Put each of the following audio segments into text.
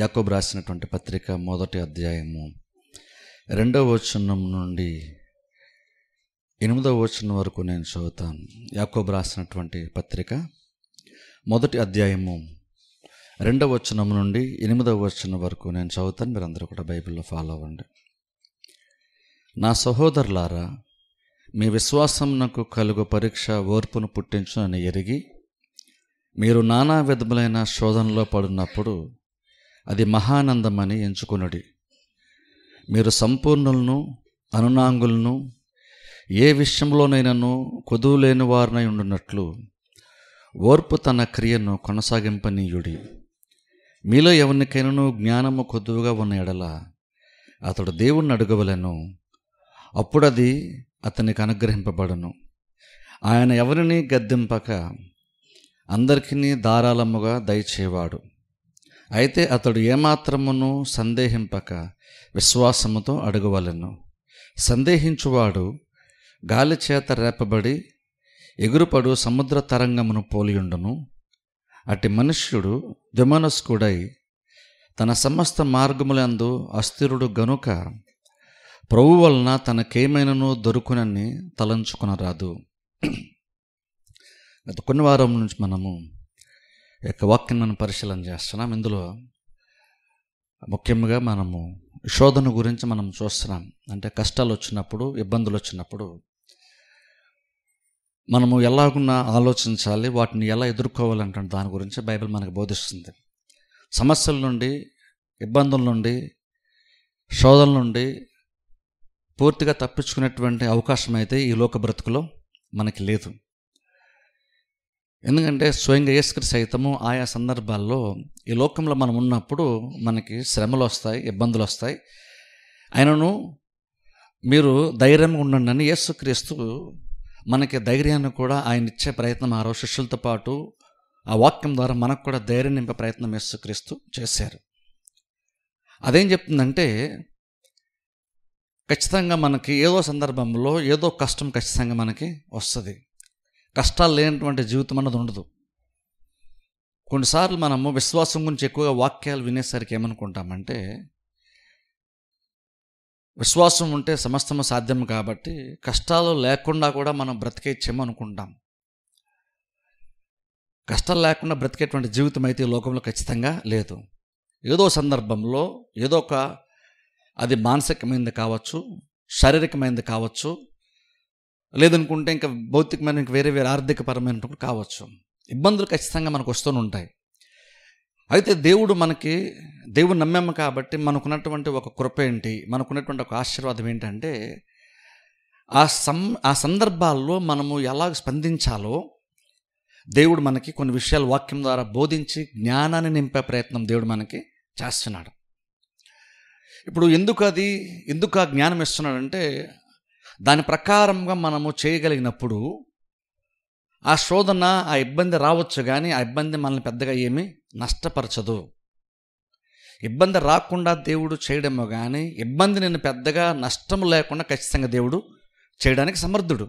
యాకో రాసినటువంటి పత్రిక మొదటి అధ్యాయము రెండవ వచనం నుండి ఎనిమిదవ వచనం వరకు నేను చదువుతాను యాకో రాసినటువంటి పత్రిక మొదటి అధ్యాయము రెండవ వచనం నుండి ఎనిమిదవ వచనం వరకు నేను చదువుతాను మీరందరూ కూడా బైబిల్లో ఫాలో అవ్వండి నా సహోదరులారా మీ విశ్వాసం నాకు కలుగు పరీక్ష ఓర్పును పుట్టించునని ఎరిగి మీరు నానా విధములైన శోధనలో పడినప్పుడు అది మహానందమని ఎంచుకొనుడి మీరు సంపూర్ణులను అనునాంగులను ఏ విషయంలోనైనాను కొదువు లేని వారినై ఉండునట్లు ఓర్పు తన క్రియను కొనసాగింపనీయుడి మీలో ఎవరికైనాను జ్ఞానము కొద్దుగా ఉన్న ఎడల అతడు దేవుణ్ణి అడుగవలను అప్పుడది అతనికి అనుగ్రహింపబడను ఆయన ఎవరిని గద్దింపక అందరికీ ధారాళముగా దయచేవాడు అయితే అతడు ఏమాత్రమును సందేహింపక విశ్వాసముతో అడగవలను సందేహించువాడు గాలి చేత రేపబడి ఎగురుపడు సముద్ర తరంగమును పోలియుండును అట్టి మనుష్యుడు దుమనస్కుడై తన సమస్త మార్గములందు అస్థిరుడు గనుక ప్రభు వలన తనకేమైనను దొరుకునని తలంచుకునరాదు గత కొన్ని వారం నుంచి మనము యొక్క వాక్యం మనం పరిశీలన చేస్తున్నాం ఇందులో ముఖ్యంగా మనము శోధన గురించి మనం చూస్తున్నాం అంటే కష్టాలు వచ్చినప్పుడు ఇబ్బందులు వచ్చినప్పుడు మనము ఎలాగున్నా ఆలోచించాలి వాటిని ఎలా ఎదుర్కోవాలంటే దాని గురించి బైబిల్ మనకు బోధిస్తుంది సమస్యల నుండి ఇబ్బందుల నుండి శోధనల నుండి పూర్తిగా తప్పించుకునేటువంటి అవకాశం అయితే ఈ లోక బ్రతుకులో మనకి లేదు ఎందుకంటే స్వయంగా ఏసుకరి సైతము ఆయా సందర్భాల్లో ఈ లోకంలో మనం ఉన్నప్పుడు మనకి శ్రమలు వస్తాయి ఇబ్బందులు వస్తాయి ఆయనను మీరు ధైర్యంగా ఉండండి అని యేసుక్రీస్తు మనకి ధైర్యాన్ని కూడా ఆయన ఇచ్చే ప్రయత్నం ఆ రోజు శిష్యులతో పాటు ఆ వాక్యం ద్వారా మనకు కూడా ధైర్యం నింపే ప్రయత్నం యేసుక్రీస్తు చేశారు అదేం చెప్తుందంటే ఖచ్చితంగా మనకి ఏదో సందర్భంలో ఏదో కష్టం ఖచ్చితంగా మనకి వస్తుంది కష్టాలు లేనటువంటి జీవితం అన్నది ఉండదు కొన్నిసార్లు మనము విశ్వాసం గురించి ఎక్కువగా వాక్యాలు వినేసరికి ఏమనుకుంటామంటే విశ్వాసం ఉంటే సమస్తము సాధ్యం కాబట్టి కష్టాలు లేకుండా కూడా మనం బ్రతికేచ్చేమో అనుకుంటాం కష్టాలు లేకుండా బ్రతికేటువంటి జీవితం అయితే ఈ లోకంలో ఖచ్చితంగా లేదు ఏదో సందర్భంలో ఏదో ఒక అది మానసికమైనది కావచ్చు శారీరకమైనది కావచ్చు లేదనుకుంటే ఇంకా భౌతికమైన ఇంకా వేరే వేరే పరమైన కావచ్చు ఇబ్బందులు ఖచ్చితంగా మనకు వస్తూనే ఉంటాయి అయితే దేవుడు మనకి దేవుడు నమ్మాము కాబట్టి మనకున్నటువంటి ఒక కృప ఏంటి మనకున్నటువంటి ఒక ఆశీర్వాదం ఏంటంటే ఆ సం ఆ సందర్భాల్లో మనము ఎలా స్పందించాలో దేవుడు మనకి కొన్ని విషయాలు వాక్యం ద్వారా బోధించి జ్ఞానాన్ని నింపే ప్రయత్నం దేవుడు మనకి చేస్తున్నాడు ఇప్పుడు ఎందుకు అది ఎందుకు ఆ జ్ఞానం ఇస్తున్నాడంటే దాని ప్రకారంగా మనము చేయగలిగినప్పుడు ఆ శోధన ఆ ఇబ్బంది రావచ్చు కానీ ఆ ఇబ్బంది మనల్ని పెద్దగా ఏమి నష్టపరచదు ఇబ్బంది రాకుండా దేవుడు చేయడమో కానీ ఇబ్బంది నేను పెద్దగా నష్టం లేకుండా ఖచ్చితంగా దేవుడు చేయడానికి సమర్థుడు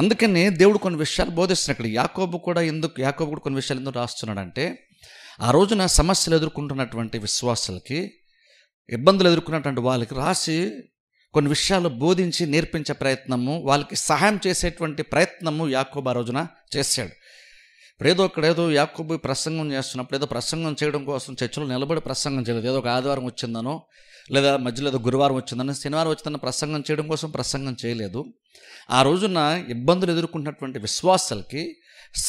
అందుకనే దేవుడు కొన్ని విషయాలు బోధిస్తున్నాడు ఇక్కడ యాకోబు కూడా ఎందుకు యాకోబు కూడా కొన్ని విషయాలు ఎందుకు రాస్తున్నాడంటే ఆ రోజున సమస్యలు ఎదుర్కొంటున్నటువంటి విశ్వాసులకి ఇబ్బందులు ఎదుర్కొన్నటువంటి వాళ్ళకి రాసి కొన్ని విషయాలు బోధించి నేర్పించే ప్రయత్నము వాళ్ళకి సహాయం చేసేటువంటి ప్రయత్నము యాకోబు ఆ రోజున చేశాడు ఇప్పుడు ఏదో ఒకడేదో యాకోబు ప్రసంగం చేస్తున్నప్పుడు ఏదో ప్రసంగం చేయడం కోసం చర్చలో నిలబడి ప్రసంగం చేయలేదు ఏదో ఒక ఆదివారం వచ్చిందనో లేదా మధ్యలో ఏదో గురువారం వచ్చిందని శనివారం వచ్చిందని ప్రసంగం చేయడం కోసం ప్రసంగం చేయలేదు ఆ రోజున ఇబ్బందులు ఎదుర్కొంటున్నటువంటి విశ్వాసాలకి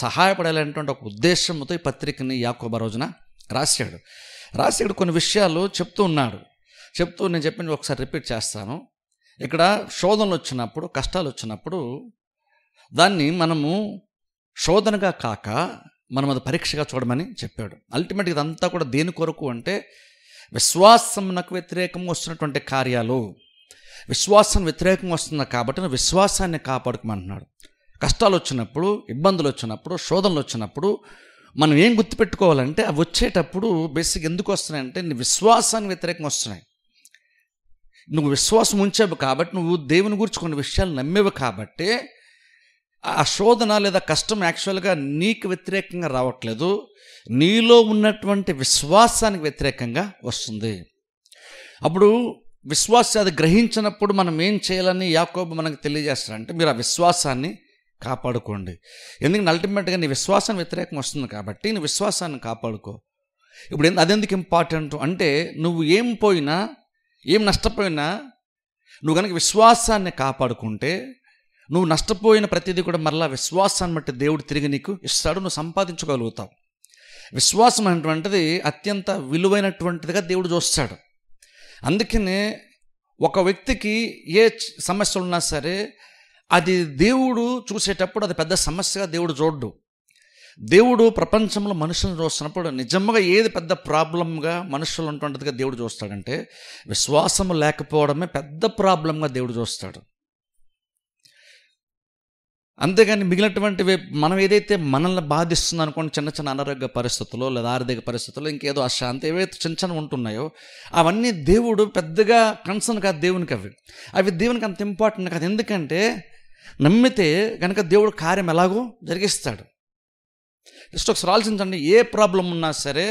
సహాయపడాలనేటువంటి ఒక ఉద్దేశంతో ఈ పత్రికని యాకోబ రోజున రాశాడు రాశాడు కొన్ని విషయాలు చెప్తూ ఉన్నాడు చెప్తూ నేను చెప్పి ఒకసారి రిపీట్ చేస్తాను ఇక్కడ శోధనలు వచ్చినప్పుడు కష్టాలు వచ్చినప్పుడు దాన్ని మనము శోధనగా కాక మనం అది పరీక్షగా చూడమని చెప్పాడు అల్టిమేట్గా ఇదంతా కూడా దేని కొరకు అంటే నాకు వ్యతిరేకంగా వస్తున్నటువంటి కార్యాలు విశ్వాసం వ్యతిరేకంగా వస్తుంది కాబట్టి విశ్వాసాన్ని కాపాడుకోమంటున్నాడు కష్టాలు వచ్చినప్పుడు ఇబ్బందులు వచ్చినప్పుడు శోధనలు వచ్చినప్పుడు మనం ఏం గుర్తుపెట్టుకోవాలంటే అవి వచ్చేటప్పుడు బేసిక్ ఎందుకు వస్తున్నాయంటే నీ విశ్వాసానికి వ్యతిరేకంగా వస్తున్నాయి నువ్వు విశ్వాసం ఉంచావు కాబట్టి నువ్వు దేవుని గురించి కొన్ని విషయాలు నమ్మేవి కాబట్టి ఆ శోధన లేదా కష్టం యాక్చువల్గా నీకు వ్యతిరేకంగా రావట్లేదు నీలో ఉన్నటువంటి విశ్వాసానికి వ్యతిరేకంగా వస్తుంది అప్పుడు విశ్వాస అది గ్రహించినప్పుడు మనం ఏం చేయాలని యాకోబు మనకు తెలియజేస్తారంటే మీరు ఆ విశ్వాసాన్ని కాపాడుకోండి ఎందుకంటే అల్టిమేట్గా నీ విశ్వాసం వ్యతిరేకం వస్తుంది కాబట్టి నీ విశ్వాసాన్ని కాపాడుకో ఇప్పుడు అదెందుకు ఇంపార్టెంట్ అంటే నువ్వు ఏం పోయినా ఏం నష్టపోయినా నువ్వు కనుక విశ్వాసాన్ని కాపాడుకుంటే నువ్వు నష్టపోయిన ప్రతిదీ కూడా మరలా విశ్వాసాన్ని బట్టి దేవుడు తిరిగి నీకు ఇస్తాడు నువ్వు సంపాదించుకోగలుగుతావు విశ్వాసం అనేటువంటిది అత్యంత విలువైనటువంటిదిగా దేవుడు చూస్తాడు అందుకనే ఒక వ్యక్తికి ఏ సమస్య ఉన్నా సరే అది దేవుడు చూసేటప్పుడు అది పెద్ద సమస్యగా దేవుడు చూడ్డు దేవుడు ప్రపంచంలో మనుషులను చూస్తున్నప్పుడు నిజంగా ఏది పెద్ద ప్రాబ్లంగా మనుషులు ఉంటుండదుగా దేవుడు చూస్తాడంటే విశ్వాసము లేకపోవడమే పెద్ద ప్రాబ్లంగా దేవుడు చూస్తాడు అంతేగాని మిగిలినటువంటి మనం ఏదైతే మనల్ని బాధిస్తుంది అనుకోండి చిన్న చిన్న అనారోగ్య పరిస్థితుల్లో లేదా ఆర్థిక పరిస్థితుల్లో ఇంకేదో అశాంతి ఏవైతే చిన్న చిన్న ఉంటున్నాయో అవన్నీ దేవుడు పెద్దగా కన్సర్న్ కాదు దేవునికి అవి అవి దేవునికి అంత ఇంపార్టెంట్ కాదు ఎందుకంటే నమ్మితే కనుక దేవుడు కార్యం ఎలాగో జరిగిస్తాడు జస్ట్ ఒకసారి ఆలోచించండి ఏ ప్రాబ్లం ఉన్నా సరే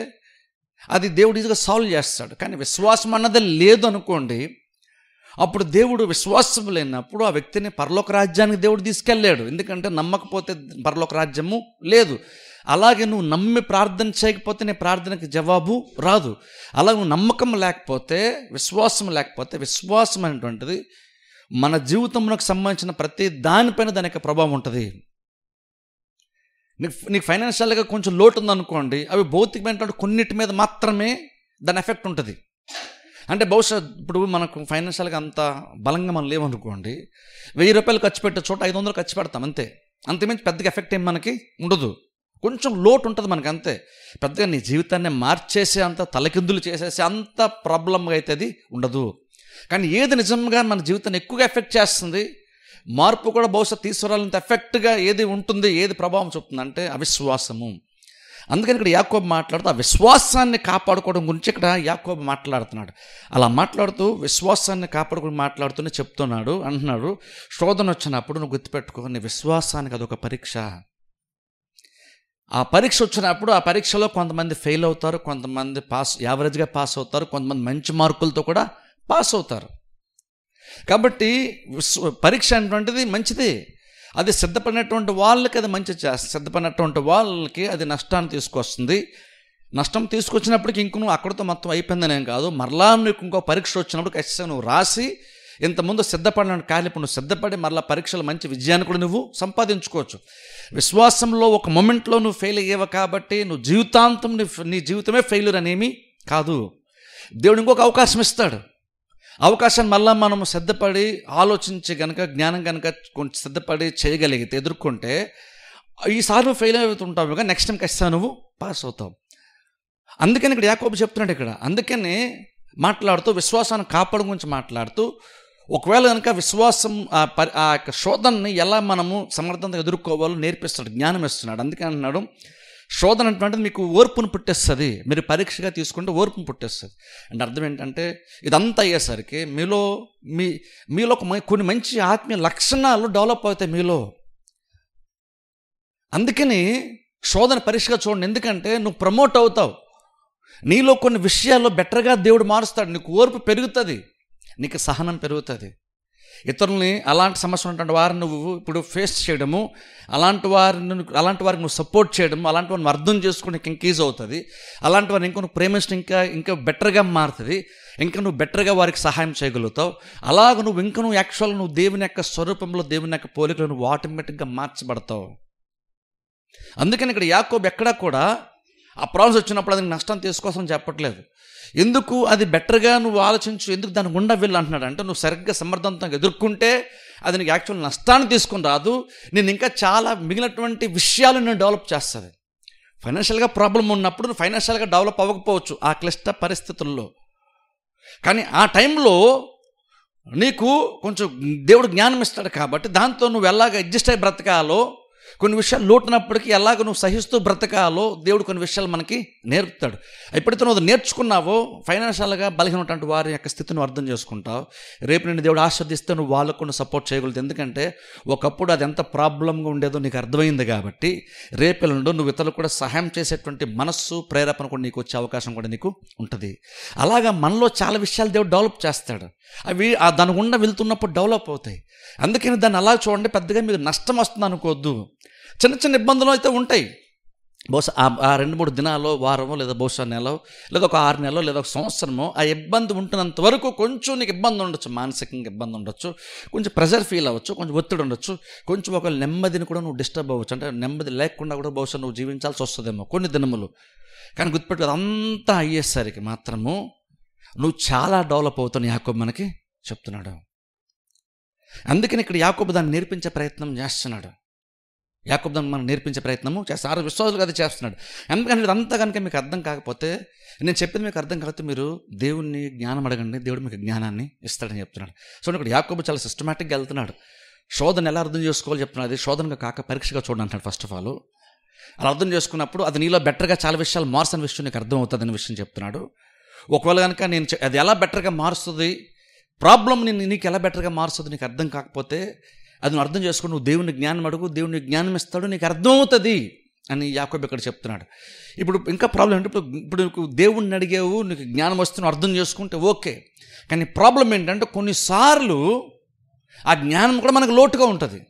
అది దేవుడు ఈజీగా సాల్వ్ చేస్తాడు కానీ విశ్వాసం అన్నది లేదు అనుకోండి అప్పుడు దేవుడు విశ్వాసం లేనప్పుడు ఆ వ్యక్తిని పరలోక రాజ్యానికి దేవుడు తీసుకెళ్ళాడు ఎందుకంటే నమ్మకపోతే పరలోక రాజ్యము లేదు అలాగే నువ్వు నమ్మి ప్రార్థన చేయకపోతే నీ ప్రార్థనకి జవాబు రాదు అలా నువ్వు నమ్మకం లేకపోతే విశ్వాసం లేకపోతే విశ్వాసం అనేటువంటిది మన జీవితంలోకి సంబంధించిన ప్రతి దానిపైన దాని ప్రభావం ఉంటుంది నీకు నీకు ఫైనాన్షియల్గా కొంచెం లోటు ఉందనుకోండి అవి భౌతికమైన కొన్నిటి మీద మాత్రమే దాని ఎఫెక్ట్ ఉంటుంది అంటే బహుశా ఇప్పుడు మనకు ఫైనాన్షియల్గా అంత బలంగా మనం లేవనుకోండి వెయ్యి రూపాయలు ఖర్చు పెట్టే చోట ఐదు వందలు ఖర్చు పెడతాం అంతే అంతమించి పెద్దగా ఎఫెక్ట్ ఏం మనకి ఉండదు కొంచెం లోటు ఉంటుంది మనకి అంతే పెద్దగా నీ జీవితాన్ని మార్చేసే అంత తలకిందులు చేసేసే అంత ప్రాబ్లంగా అయితే అది ఉండదు కానీ ఏది నిజంగా మన జీవితాన్ని ఎక్కువగా ఎఫెక్ట్ చేస్తుంది మార్పు కూడా బహుశా తీసుకురాలంత ఎఫెక్ట్గా ఏది ఉంటుంది ఏది ప్రభావం చూపుతుందంటే అవిశ్వాసము అందుకని ఇక్కడ యాకోబ్ మాట్లాడుతూ ఆ విశ్వాసాన్ని కాపాడుకోవడం గురించి ఇక్కడ యాకోబ్ మాట్లాడుతున్నాడు అలా మాట్లాడుతూ విశ్వాసాన్ని కాపాడుకుని మాట్లాడుతూనే చెప్తున్నాడు అంటున్నాడు శోధన వచ్చినప్పుడు నువ్వు గుర్తుపెట్టుకో నీ విశ్వాసానికి అదొక పరీక్ష ఆ పరీక్ష వచ్చినప్పుడు ఆ పరీక్షలో కొంతమంది ఫెయిల్ అవుతారు కొంతమంది పాస్ యావరేజ్గా పాస్ అవుతారు కొంతమంది మంచి మార్కులతో కూడా పాస్ అవుతారు కాబట్టి పరీక్ష అనేటువంటిది మంచిది అది సిద్ధపడినటువంటి వాళ్ళకి అది మంచి చేస్తుంది సిద్ధపడినటువంటి వాళ్ళకి అది నష్టాన్ని తీసుకొస్తుంది నష్టం తీసుకొచ్చినప్పటికి ఇంక నువ్వు అక్కడితో మొత్తం అయిపోయిందనేం కాదు మరలా నీకు ఇంకో పరీక్ష వచ్చినప్పుడు ఖచ్చితంగా నువ్వు రాసి ఇంతకుముందు సిద్ధపడిన కాలిపు నువ్వు సిద్ధపడి మరలా పరీక్షలు మంచి విజయాన్ని కూడా నువ్వు సంపాదించుకోవచ్చు విశ్వాసంలో ఒక మొమెంట్లో నువ్వు ఫెయిల్ అయ్యేవ కాబట్టి నువ్వు జీవితాంతం నీ జీవితమే ఫెయిల్యూర్ అనేమి కాదు దేవుడు ఇంకొక అవకాశం ఇస్తాడు అవకాశాన్ని మళ్ళీ మనం సిద్ధపడి ఆలోచించి కనుక జ్ఞానం కనుక కొంచెం సిద్ధపడి చేయగలిగితే ఎదుర్కొంటే ఈసారి నువ్వు ఫెయిల్ అవుతుంటావు కానీ నెక్స్ట్ టైం ఖచ్చితంగా నువ్వు పాస్ అవుతావు అందుకని ఇక్కడ యాకోబు చెప్తున్నాడు ఇక్కడ అందుకని మాట్లాడుతూ విశ్వాసాన్ని కాపాడు గురించి మాట్లాడుతూ ఒకవేళ కనుక విశ్వాసం ఆ యొక్క శోధనని ఎలా మనము సమర్థంగా ఎదుర్కోవాలో నేర్పిస్తున్నాడు జ్ఞానం ఇస్తున్నాడు అందుకని అన్నాడు శోధన అంటే మీకు ఓర్పును పుట్టేస్తుంది మీరు పరీక్షగా తీసుకుంటే ఓర్పును పుట్టేస్తుంది అండ్ అర్థం ఏంటంటే ఇదంతా అయ్యేసరికి మీలో మీ మీలో కొన్ని మంచి ఆత్మీయ లక్షణాలు డెవలప్ అవుతాయి మీలో అందుకని శోధన పరీక్షగా చూడండి ఎందుకంటే నువ్వు ప్రమోట్ అవుతావు నీలో కొన్ని విషయాల్లో బెటర్గా దేవుడు మారుస్తాడు నీకు ఓర్పు పెరుగుతుంది నీకు సహనం పెరుగుతుంది ఇతరుల్ని అలాంటి సమస్య ఉన్నటువంటి వారిని నువ్వు ఇప్పుడు ఫేస్ చేయడము అలాంటి వారిని అలాంటి వారికి నువ్వు సపోర్ట్ చేయడము అలాంటి వారిని అర్థం చేసుకుని ఇంకేజ్ అవుతుంది అలాంటి వారిని ఇంకా నువ్వు ఇంకా ఇంకా బెటర్గా మారుతుంది ఇంకా నువ్వు బెటర్గా వారికి సహాయం చేయగలుగుతావు అలాగ నువ్వు ఇంకా నువ్వు యాక్చువల్ నువ్వు దేవుని యొక్క స్వరూపంలో దేవుని యొక్క పోలికలు నువ్వు ఆటోమేటిక్గా మార్చబడతావు అందుకని ఇక్కడ యాకోబ్ ఎక్కడా కూడా ఆ ప్రాబ్లమ్స్ వచ్చినప్పుడు అది నష్టం తీసుకోసం చెప్పట్లేదు ఎందుకు అది బెటర్గా నువ్వు ఆలోచించు ఎందుకు దాని గుండా వెళ్ళు అంటున్నాడు అంటే నువ్వు సరిగ్గా సమర్థవంతంగా ఎదుర్కొంటే అది నీకు యాక్చువల్ నష్టాన్ని తీసుకుని రాదు నేను ఇంకా చాలా మిగిలినటువంటి విషయాలు నేను డెవలప్ చేస్తుంది ఫైనాన్షియల్గా ప్రాబ్లం ఉన్నప్పుడు నువ్వు ఫైనాన్షియల్గా డెవలప్ అవ్వకపోవచ్చు ఆ క్లిష్ట పరిస్థితుల్లో కానీ ఆ టైంలో నీకు కొంచెం దేవుడు జ్ఞానం ఇస్తాడు కాబట్టి దాంతో నువ్వు ఎలాగ అడ్జస్ట్ అయ్యి బ్రతకాలో కొన్ని విషయాలు లోటునప్పటికీ ఎలాగ నువ్వు సహిస్తూ బ్రతకాలో దేవుడు కొన్ని విషయాలు మనకి నేర్పుతాడు ఎప్పుడైతే నువ్వు నేర్చుకున్నావో ఫైనాన్షియల్గా బలహీనటువంటి వారి యొక్క స్థితిని అర్థం చేసుకుంటావు రేపు నేను దేవుడు ఆస్వాదిస్తే నువ్వు వాళ్ళకు నువ్వు సపోర్ట్ చేయగలదు ఎందుకంటే ఒకప్పుడు అది ఎంత ప్రాబ్లంగా ఉండేదో నీకు అర్థమైంది కాబట్టి రేపెల్లుండో నువ్వు ఇతరులకు కూడా సహాయం చేసేటువంటి మనస్సు ప్రేరేపణ కూడా నీకు వచ్చే అవకాశం కూడా నీకు ఉంటుంది అలాగా మనలో చాలా విషయాలు దేవుడు డెవలప్ చేస్తాడు అవి దాని గుండా వెళ్తున్నప్పుడు డెవలప్ అవుతాయి అందుకని దాన్ని అలా చూడండి పెద్దగా మీరు నష్టం వస్తుంది అనుకోవద్దు చిన్న చిన్న ఇబ్బందులు అయితే ఉంటాయి బహుశా ఆ రెండు మూడు దినాల్లో వారమో లేదా బహుశా నెల లేదా ఒక ఆరు నెలలో లేదా ఒక సంవత్సరమో ఆ ఇబ్బంది ఉంటున్నంత వరకు కొంచెం నీకు ఇబ్బంది ఉండొచ్చు మానసికంగా ఇబ్బంది ఉండొచ్చు కొంచెం ప్రెషర్ ఫీల్ అవ్వచ్చు కొంచెం ఒత్తిడి ఉండొచ్చు కొంచెం ఒక నెమ్మదిని కూడా నువ్వు డిస్టర్బ్ అవ్వచ్చు అంటే నెమ్మది లేకుండా కూడా బహుశా నువ్వు జీవించాల్సి వస్తుందేమో కొన్ని దినములు కానీ గుర్తుపెట్టుకో అంతా అయ్యేసరికి మాత్రము నువ్వు చాలా డెవలప్ అవుతావు యాకోబ్ మనకి చెప్తున్నాడు అందుకని ఇక్కడ యాకోబ్ దాన్ని నేర్పించే ప్రయత్నం చేస్తున్నాడు యాకబ్దాన్ని మనం నేర్పించే ప్రయత్నము చేస్తాను విశ్వాసులు అది చేస్తున్నాడు ఎందుకంటే అంతా కనుక మీకు అర్థం కాకపోతే నేను చెప్పింది మీకు అర్థం కాకపోతే మీరు దేవుణ్ణి జ్ఞానం అడగండి దేవుడు మీకు జ్ఞానాన్ని ఇస్తాడని చెప్తున్నాడు సో ఇక్కడ యాకబు చాలా సిస్టమేటిక్గా వెళ్తున్నాడు శోధన ఎలా అర్థం చేసుకోవాలి చెప్తున్నాడు అది శోధనగా కాక పరీక్షగా చూడండి ఫస్ట్ ఆఫ్ ఆల్ అలా అర్థం చేసుకున్నప్పుడు అది నీలో బెటర్గా చాలా విషయాలు మార్చని విషయం నీకు అర్థం అవుతుందని విషయం చెప్తున్నాడు ఒకవేళ కనుక నేను అది ఎలా బెటర్గా మారుస్తుంది ప్రాబ్లం నేను నీకు ఎలా బెటర్గా మారుస్తుంది నీకు అర్థం కాకపోతే అది నువ్వు అర్థం చేసుకో నువ్వు దేవుని జ్ఞానం అడుగు దేవుని జ్ఞానం ఇస్తాడు నీకు అర్థమవుతుంది అని యాకోబ్ ఇక్కడ చెప్తున్నాడు ఇప్పుడు ఇంకా ప్రాబ్లం ఏంటంటే ఇప్పుడు ఇప్పుడు నువ్వు దేవుణ్ణి అడిగావు నీకు జ్ఞానం వస్తే నువ్వు అర్థం చేసుకుంటే ఓకే కానీ ప్రాబ్లం ఏంటంటే కొన్నిసార్లు ఆ జ్ఞానం కూడా మనకు లోటుగా ఉంటుంది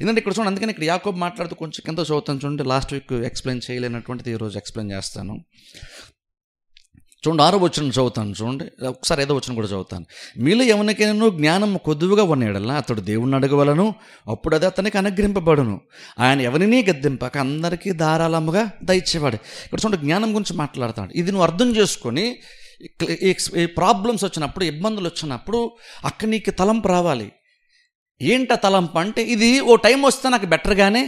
ఎందుకంటే ఇక్కడ చూడండి అందుకని ఇక్కడ యాకోబ్ మాట్లాడుతూ కొంచెం కింద చదువుతాను చూడండి లాస్ట్ వీక్ ఎక్స్ప్లెయిన్ చేయలేనటువంటిది ఈరోజు ఎక్స్ప్లెయిన్ చేస్తాను చూడండి ఆరో వచ్చిన చదువుతాను చూడండి ఒకసారి ఏదో వచ్చిన కూడా చదువుతాను మీలో ఎవరికైనా జ్ఞానం కొద్దువుగా ఉన్నాడల్లా అతడు దేవుణ్ణి అడగవలను అప్పుడు అది అతనికి అనుగ్రహింపబడును ఆయన ఎవరిని గద్దింపక అందరికీ ధారాళముగా దయచేవాడు ఇక్కడ చూడండి జ్ఞానం గురించి మాట్లాడతాడు ఇది నువ్వు అర్థం చేసుకొని ప్రాబ్లమ్స్ వచ్చినప్పుడు ఇబ్బందులు వచ్చినప్పుడు అక్కడ నీకు తలంపు రావాలి ఏంట తలంపు అంటే ఇది ఓ టైం వస్తే నాకు బెటర్గానే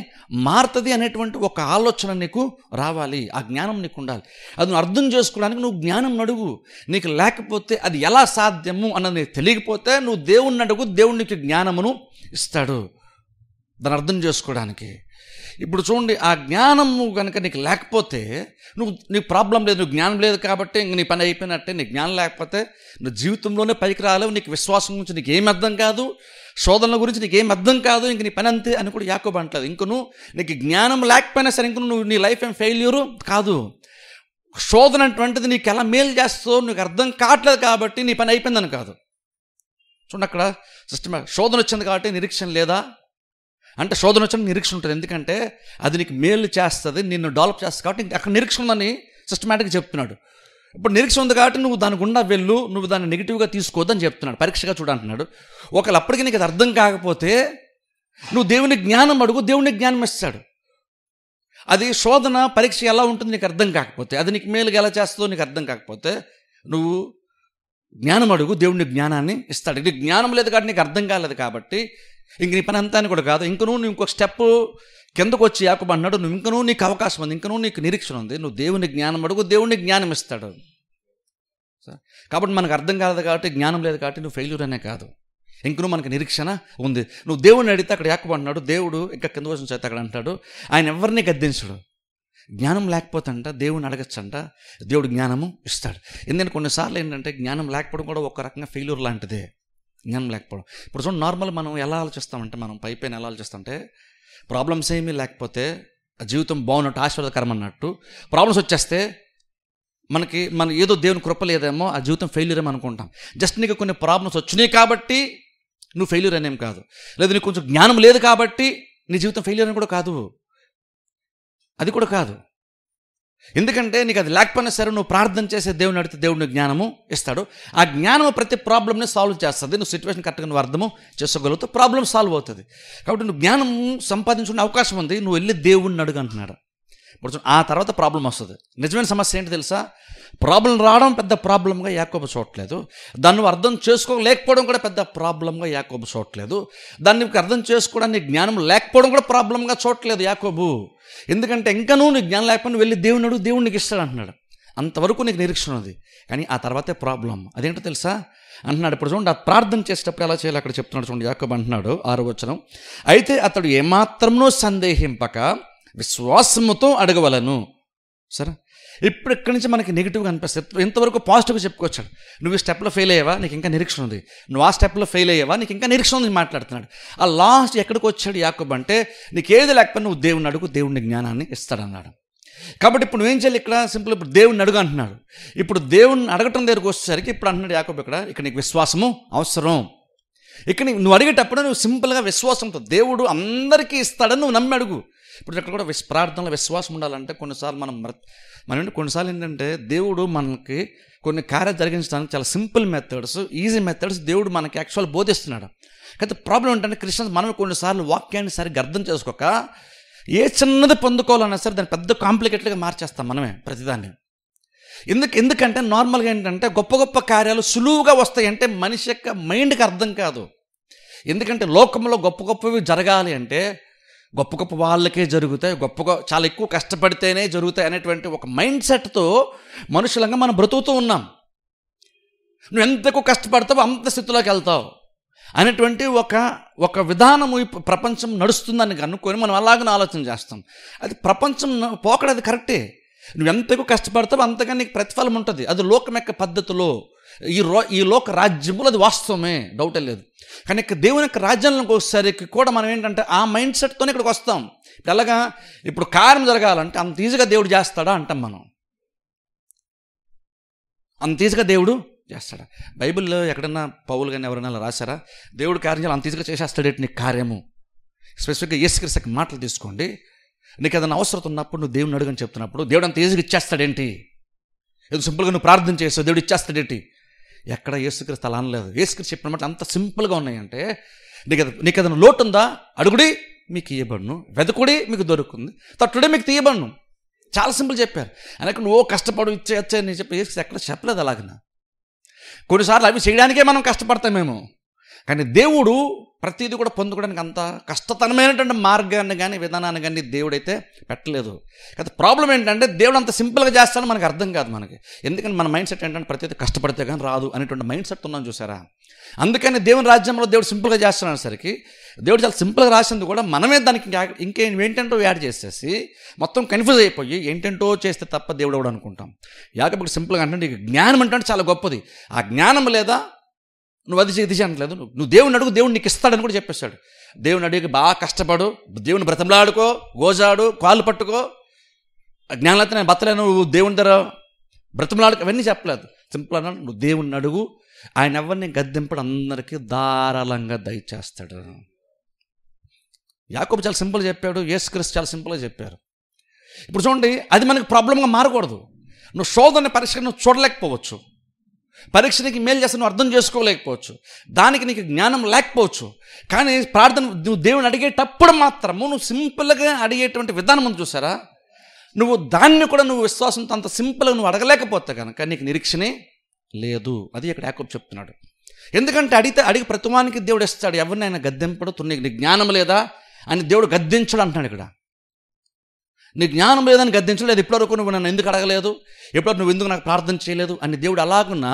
మారుతుంది అనేటువంటి ఒక ఆలోచన నీకు రావాలి ఆ జ్ఞానం నీకు ఉండాలి అది నువ్వు అర్థం చేసుకోవడానికి నువ్వు జ్ఞానం అడుగు నీకు లేకపోతే అది ఎలా సాధ్యము అన్నది నీకు తెలియకపోతే నువ్వు దేవుణ్ణి అడుగు దేవుడు నీకు జ్ఞానమును ఇస్తాడు దాన్ని అర్థం చేసుకోవడానికి ఇప్పుడు చూడండి ఆ జ్ఞానము కనుక నీకు లేకపోతే నువ్వు నీకు ప్రాబ్లం లేదు నువ్వు జ్ఞానం లేదు కాబట్టి ఇంక నీ పని అయిపోయినట్టే నీకు జ్ఞానం లేకపోతే నువ్వు జీవితంలోనే పైకి రాలేవు నీకు విశ్వాసం నుంచి నీకు ఏమి అర్థం కాదు శోధనల గురించి నీకు ఏం అర్థం కాదు ఇంక నీ పని అంతే అని కూడా యాకోబ అంటలేదు ఇంకను నీకు జ్ఞానం లేకపోయినా సరే ఇంకను నువ్వు నీ లైఫ్ ఏం ఫెయిల్యూరు కాదు శోధన అటువంటిది నీకు ఎలా మేలు చేస్తో నీకు అర్థం కావట్లేదు కాబట్టి నీ పని అయిపోయిందని కాదు చూడండి అక్కడ సిస్టమ్ శోధన వచ్చింది కాబట్టి నిరీక్షణ లేదా అంటే శోధన వచ్చిన నిరీక్షణ ఉంటుంది ఎందుకంటే అది నీకు మేలు చేస్తుంది నిన్ను డెవలప్ చేస్తుంది కాబట్టి అక్కడ నిరీక్షణ ఉందని సిస్టమేటిక్గా చెప్తున్నాడు ఇప్పుడు నిరీక్ష ఉంది కాబట్టి నువ్వు దాని గుండా వెళ్ళు నువ్వు దాన్ని నెగిటివ్గా తీసుకోవద్దని చెప్తున్నాడు పరీక్షగా చూడంటున్నాడు ఒకళ్ళు అప్పటికి నీకు అది అర్థం కాకపోతే నువ్వు దేవుని జ్ఞానం అడుగు దేవుని జ్ఞానం ఇస్తాడు అది శోధన పరీక్ష ఎలా ఉంటుంది నీకు అర్థం కాకపోతే అది నీకు మేలుగా ఎలా చేస్తుందో నీకు అర్థం కాకపోతే నువ్వు జ్ఞానం అడుగు దేవుని జ్ఞానాన్ని ఇస్తాడు నీకు జ్ఞానం లేదు కాబట్టి నీకు అర్థం కాలేదు కాబట్టి ఇంక నీ పని అంతా కూడా కాదు ఇంక నువ్వు ఇంకొక స్టెప్ కిందకు వచ్చి యాకబు అన్నాడు నువ్వు ఇంకనూ నీకు అవకాశం ఉంది ఇంకనూ నీకు నిరీక్షణ ఉంది నువ్వు దేవుని జ్ఞానం అడుగు దేవుని జ్ఞానం ఇస్తాడు కాబట్టి మనకు అర్థం కాదు కాబట్టి జ్ఞానం లేదు కాబట్టి నువ్వు ఫెయిల్యూర్ అనే కాదు ఇంకనూ మనకు నిరీక్షణ ఉంది నువ్వు దేవుడిని అడిగితే అక్కడ యాకబు అన్నాడు దేవుడు ఇంకా కింద వచ్చిన చేత అక్కడ అంటాడు ఆయన ఎవరిని గద్దించడు జ్ఞానం అంట దేవుని అడగచ్చంట దేవుడు జ్ఞానము ఇస్తాడు ఎందుకంటే కొన్నిసార్లు ఏంటంటే జ్ఞానం లేకపోవడం కూడా ఒక రకంగా ఫెయిల్యూర్ లాంటిదే జ్ఞానం లేకపోవడం ఇప్పుడు చూడండి నార్మల్ మనం ఎలా ఆలోచిస్తామంటే మనం పైపైన ఎలా ఆలోచిస్తామంటే ప్రాబ్లమ్స్ ఏమీ లేకపోతే జీవితం బాగున్నట్టు ఆశీర్వాదకరం అన్నట్టు ప్రాబ్లమ్స్ వచ్చేస్తే మనకి మన ఏదో దేవుని కృప లేదేమో ఆ జీవితం ఫెయిల్యూర్ ఏమో అనుకుంటాం జస్ట్ నీకు కొన్ని ప్రాబ్లమ్స్ వచ్చినాయి కాబట్టి నువ్వు ఫెయిల్యూర్ అనేం కాదు లేదా నీకు కొంచెం జ్ఞానం లేదు కాబట్టి నీ జీవితం ఫెయిల్యూర్ అని కూడా కాదు అది కూడా కాదు ఎందుకంటే నీకు అది లేకపోయినా సరే నువ్వు ప్రార్థన చేసే దేవుని అడిగితే దేవుడిని జ్ఞానము ఇస్తాడు ఆ జ్ఞానము ప్రతి ప్రాబ్లమ్ని సాల్వ్ చేస్తుంది నువ్వు సిచ్యువేషన్ కరెక్ట్గా నువ్వు అర్థము చేసుకోగలుగుతావు ప్రాబ్లం సాల్వ్ అవుతుంది కాబట్టి నువ్వు జ్ఞానం సంపాదించుకునే అవకాశం ఉంది నువ్వు వెళ్ళి దేవుడిని అడుగు అంటున్నాడు ఇప్పుడు ఆ తర్వాత ప్రాబ్లం వస్తుంది నిజమైన సమస్య ఏంటి తెలుసా ప్రాబ్లం రావడం పెద్ద ప్రాబ్లంగా యాకోబు చూడట్లేదు దాన్ని అర్థం చేసుకోలేకపోవడం కూడా పెద్ద ప్రాబ్లంగా యాకోబు చూడట్లేదు దాన్ని అర్థం చేసుకోవడానికి జ్ఞానం లేకపోవడం కూడా ప్రాబ్లంగా చూడట్లేదు యాకోబు ఎందుకంటే ఇంకా నువ్వు నీకు జ్ఞానం లేకపోయినా వెళ్ళి దేవుని అడుగు దేవుడు నీకు ఇస్తాడు అంటున్నాడు అంతవరకు నీకు నిరీక్షణ ఉంది కానీ ఆ తర్వాతే ప్రాబ్లం అదేంటో తెలుసా అంటున్నాడు ఇప్పుడు చూడండి ఆ ప్రార్థన చేసేటప్పుడు ఎలా చేయాలి అక్కడ చెప్తున్నాడు చూడండి యాకోబు అంటున్నాడు ఆరు వచ్చనం అయితే అతడు ఏమాత్రమో సందేహింపక విశ్వాసముతో అడగవలను సరే ఇప్పుడు ఇక్కడి నుంచి మనకి నెగిటివ్గా అనిపిస్తుంది ఇంతవరకు పాజిటివ్గా చెప్పుకోవచ్చాడు నువ్వు ఈ స్టెప్లో ఫెయిల్ అయ్యావా నీకు ఇంకా నిరీక్షణ ఉంది నువ్వు ఆ స్టెప్లో ఫెయిల్ అయ్యావా నీకు ఇంకా నిరీక్షణ ఉంది మాట్లాడుతున్నాడు ఆ లాస్ట్ ఎక్కడికి వచ్చాడు యాకబ్ అంటే ఏది లేకపోతే నువ్వు దేవుని అడుగు దేవుని జ్ఞానాన్ని ఇస్తాడన్నాడు కాబట్టి ఇప్పుడు నువ్వేం చేయాలి ఇక్కడ సింపుల్ ఇప్పుడు దేవుణ్ణి అడుగు అంటున్నాడు ఇప్పుడు దేవుణ్ణి అడగటం దగ్గరకు వచ్చేసరికి ఇప్పుడు అంటున్నాడు యాకబ్ ఇక్కడ ఇక్కడ నీకు విశ్వాసము అవసరం ఇక్కడ నువ్వు అడిగేటప్పుడు నువ్వు సింపుల్గా విశ్వాసంతో దేవుడు అందరికీ ఇస్తాడని నువ్వు నమ్మి అడుగు ఇప్పుడు ఇక్కడ కూడా విశ్ ప్రార్థనలో విశ్వాసం ఉండాలంటే కొన్నిసార్లు మనం మనం కొన్నిసార్లు ఏంటంటే దేవుడు మనకి కొన్ని కార్యాలు జరిగించడానికి చాలా సింపుల్ మెథడ్స్ ఈజీ మెథడ్స్ దేవుడు మనకి యాక్చువల్ బోధిస్తున్నాడు అయితే ప్రాబ్లం ఏంటంటే క్రిస్టియన్స్ మనం కొన్నిసార్లు వాక్యాన్ని సరిగ్గా అర్థం చేసుకోక ఏ చిన్నది పొందుకోవాలన్నా సరే దాన్ని పెద్ద కాంప్లికేటెడ్గా మార్చేస్తాం మనమే ప్రతిదాన్ని ఎందుకు ఎందుకంటే నార్మల్గా ఏంటంటే గొప్ప గొప్ప కార్యాలు సులువుగా వస్తాయి అంటే మనిషి యొక్క మైండ్కి అర్థం కాదు ఎందుకంటే లోకంలో గొప్ప గొప్పవి జరగాలి అంటే గొప్ప గొప్ప వాళ్ళకే జరుగుతాయి గొప్పగా చాలా ఎక్కువ కష్టపడితేనే జరుగుతాయి అనేటువంటి ఒక మైండ్ సెట్తో మనుషులంగా మనం బ్రతుకుతూ ఉన్నాం నువ్వు ఎంత ఎక్కువ కష్టపడతావో అంత స్థితిలోకి వెళ్తావు అనేటువంటి ఒక ఒక విధానము ప్రపంచం నడుస్తుందని అనుకొని మనం అలాగే ఆలోచన చేస్తాం అది ప్రపంచం పోకడది కరెక్టే నువ్వు ఎంత ఎక్కువ కష్టపడతావో అంతగా నీకు ప్రతిఫలం ఉంటుంది అది లోకం యొక్క పద్ధతిలో ఈ రో ఈ లోక రాజ్యములు అది వాస్తవమే డౌటే లేదు కానీ ఇక్కడ దేవుని యొక్క రాజ్యంలోకి వచ్చేసరికి కూడా మనం ఏంటంటే ఆ మైండ్ సెట్తోనే ఇక్కడికి వస్తాం ఇప్పుడు ఎలాగా ఇప్పుడు కార్యం జరగాలంటే అంత ఈజీగా దేవుడు చేస్తాడా అంటాం మనం అంత ఈజీగా దేవుడు చేస్తాడా బైబిల్లో ఎక్కడన్నా పౌలు కానీ ఎవరైనా రాశారా దేవుడు కార్యాలు అంత ఈజీగా చేసేస్తాడేటి నీ కార్యము స్పెసిఫిక్గా ఏసుకరిసకి మాటలు తీసుకోండి నీకు ఏదైనా అవసరం ఉన్నప్పుడు నువ్వు దేవుని అడుగని చెప్తున్నప్పుడు దేవుడు అంత ఈజీగా ఇచ్చేస్తాడేంటి ఏదో సింపుల్గా నువ్వు ప్రార్థన చేస్తావు దేవుడు ఇచ్చేస్తాడేంటి ఎక్కడ ఏసుక్రి అలా లేదు ఏసుక్రి చెప్పిన మాట అంత సింపుల్గా ఉన్నాయంటే నీకు నీకు ఏదైనా లోటు ఉందా అడుగుడి మీకు ఇవ్వబడును వెదకుడి మీకు దొరుకుతుంది తట్టుడే మీకు తీయబడును చాలా సింపుల్ చెప్పారు అనక నువ్వు కష్టపడు ఇచ్చే వచ్చే నేను చెప్పి ఎక్కడ చెప్పలేదు అలాగనా కొన్నిసార్లు అవి చేయడానికే మనం కష్టపడతాం మేము కానీ దేవుడు ప్రతిదీ కూడా పొందుకోవడానికి అంత కష్టతరమైనటువంటి మార్గాన్ని కానీ విధానాన్ని కానీ దేవుడైతే పెట్టలేదు కాకపోతే ప్రాబ్లం ఏంటంటే దేవుడు అంత సింపుల్గా చేస్తాడని మనకు అర్థం కాదు మనకి ఎందుకంటే మన మైండ్ సెట్ ఏంటంటే ప్రతిదీ కష్టపడితే కానీ రాదు అనేటువంటి మైండ్ సెట్ ఉన్నాం చూసారా అందుకని దేవుని రాజ్యంలో దేవుడు సింపుల్గా సరికి దేవుడు చాలా సింపుల్గా రాసింది కూడా మనమే దానికి ఇంకేం ఏంటంటో యాడ్ చేసేసి మొత్తం కన్ఫ్యూజ్ అయిపోయి ఏంటంటో చేస్తే తప్ప దేవుడు కూడా అనుకుంటాం యాకప్పుడు సింపుల్గా అంటే జ్ఞానం అంటే చాలా గొప్పది ఆ జ్ఞానం లేదా నువ్వు అది ఇది అనట్లేదు నువ్వు నువ్వు దేవుని అడుగు దేవుడు నీకు ఇస్తాడని కూడా చెప్పేశాడు దేవుని అడిగి బాగా కష్టపడు దేవుని బ్రతంలాడుకో గోజాడు కాళ్ళు పట్టుకో జ్ఞానంతో నేను బతలేను నువ్వు దేవుని ధర బ్రతంలాడుకు అవన్నీ చెప్పలేదు సింపుల్ అన్నాడు నువ్వు దేవుని అడుగు ఆయన ఎవరిని గద్దెంపడు అందరికీ ధారాళంగా దయచేస్తాడు యాకబ్ చాలా సింపుల్ చెప్పాడు క్రిస్ చాలా సింపుల్గా చెప్పారు ఇప్పుడు చూడండి అది మనకు ప్రాబ్లంగా మారకూడదు నువ్వు శోధన పరిష్కారం చూడలేకపోవచ్చు పరీక్ష నీకు మేలు చేస్తాను అర్థం చేసుకోలేకపోవచ్చు దానికి నీకు జ్ఞానం లేకపోవచ్చు కానీ ప్రార్థన నువ్వు దేవుని అడిగేటప్పుడు మాత్రము నువ్వు సింపుల్గా అడిగేటువంటి విధానం ఉంది చూసారా నువ్వు దాన్ని కూడా నువ్వు విశ్వాసంతో అంత సింపుల్గా నువ్వు అడగలేకపోతే కనుక నీకు నిరీక్షణే లేదు అది ఇక్కడ యాకబ్ చెప్తున్నాడు ఎందుకంటే అడిగితే అడిగి ప్రతిమానికి దేవుడు ఇస్తాడు ఎవరినైనా గద్దెంపడు నీకు జ్ఞానం లేదా అని దేవుడు గద్దించడు అంటున్నాడు ఇక్కడ నీ జ్ఞానం లేదని గద్దించలేదు ఇప్పటివరకు నువ్వు నన్ను ఎందుకు అడగలేదు ఎప్పుడు నువ్వు ఎందుకు నాకు ప్రార్థన చేయలేదు అని దేవుడు అలాగున్నా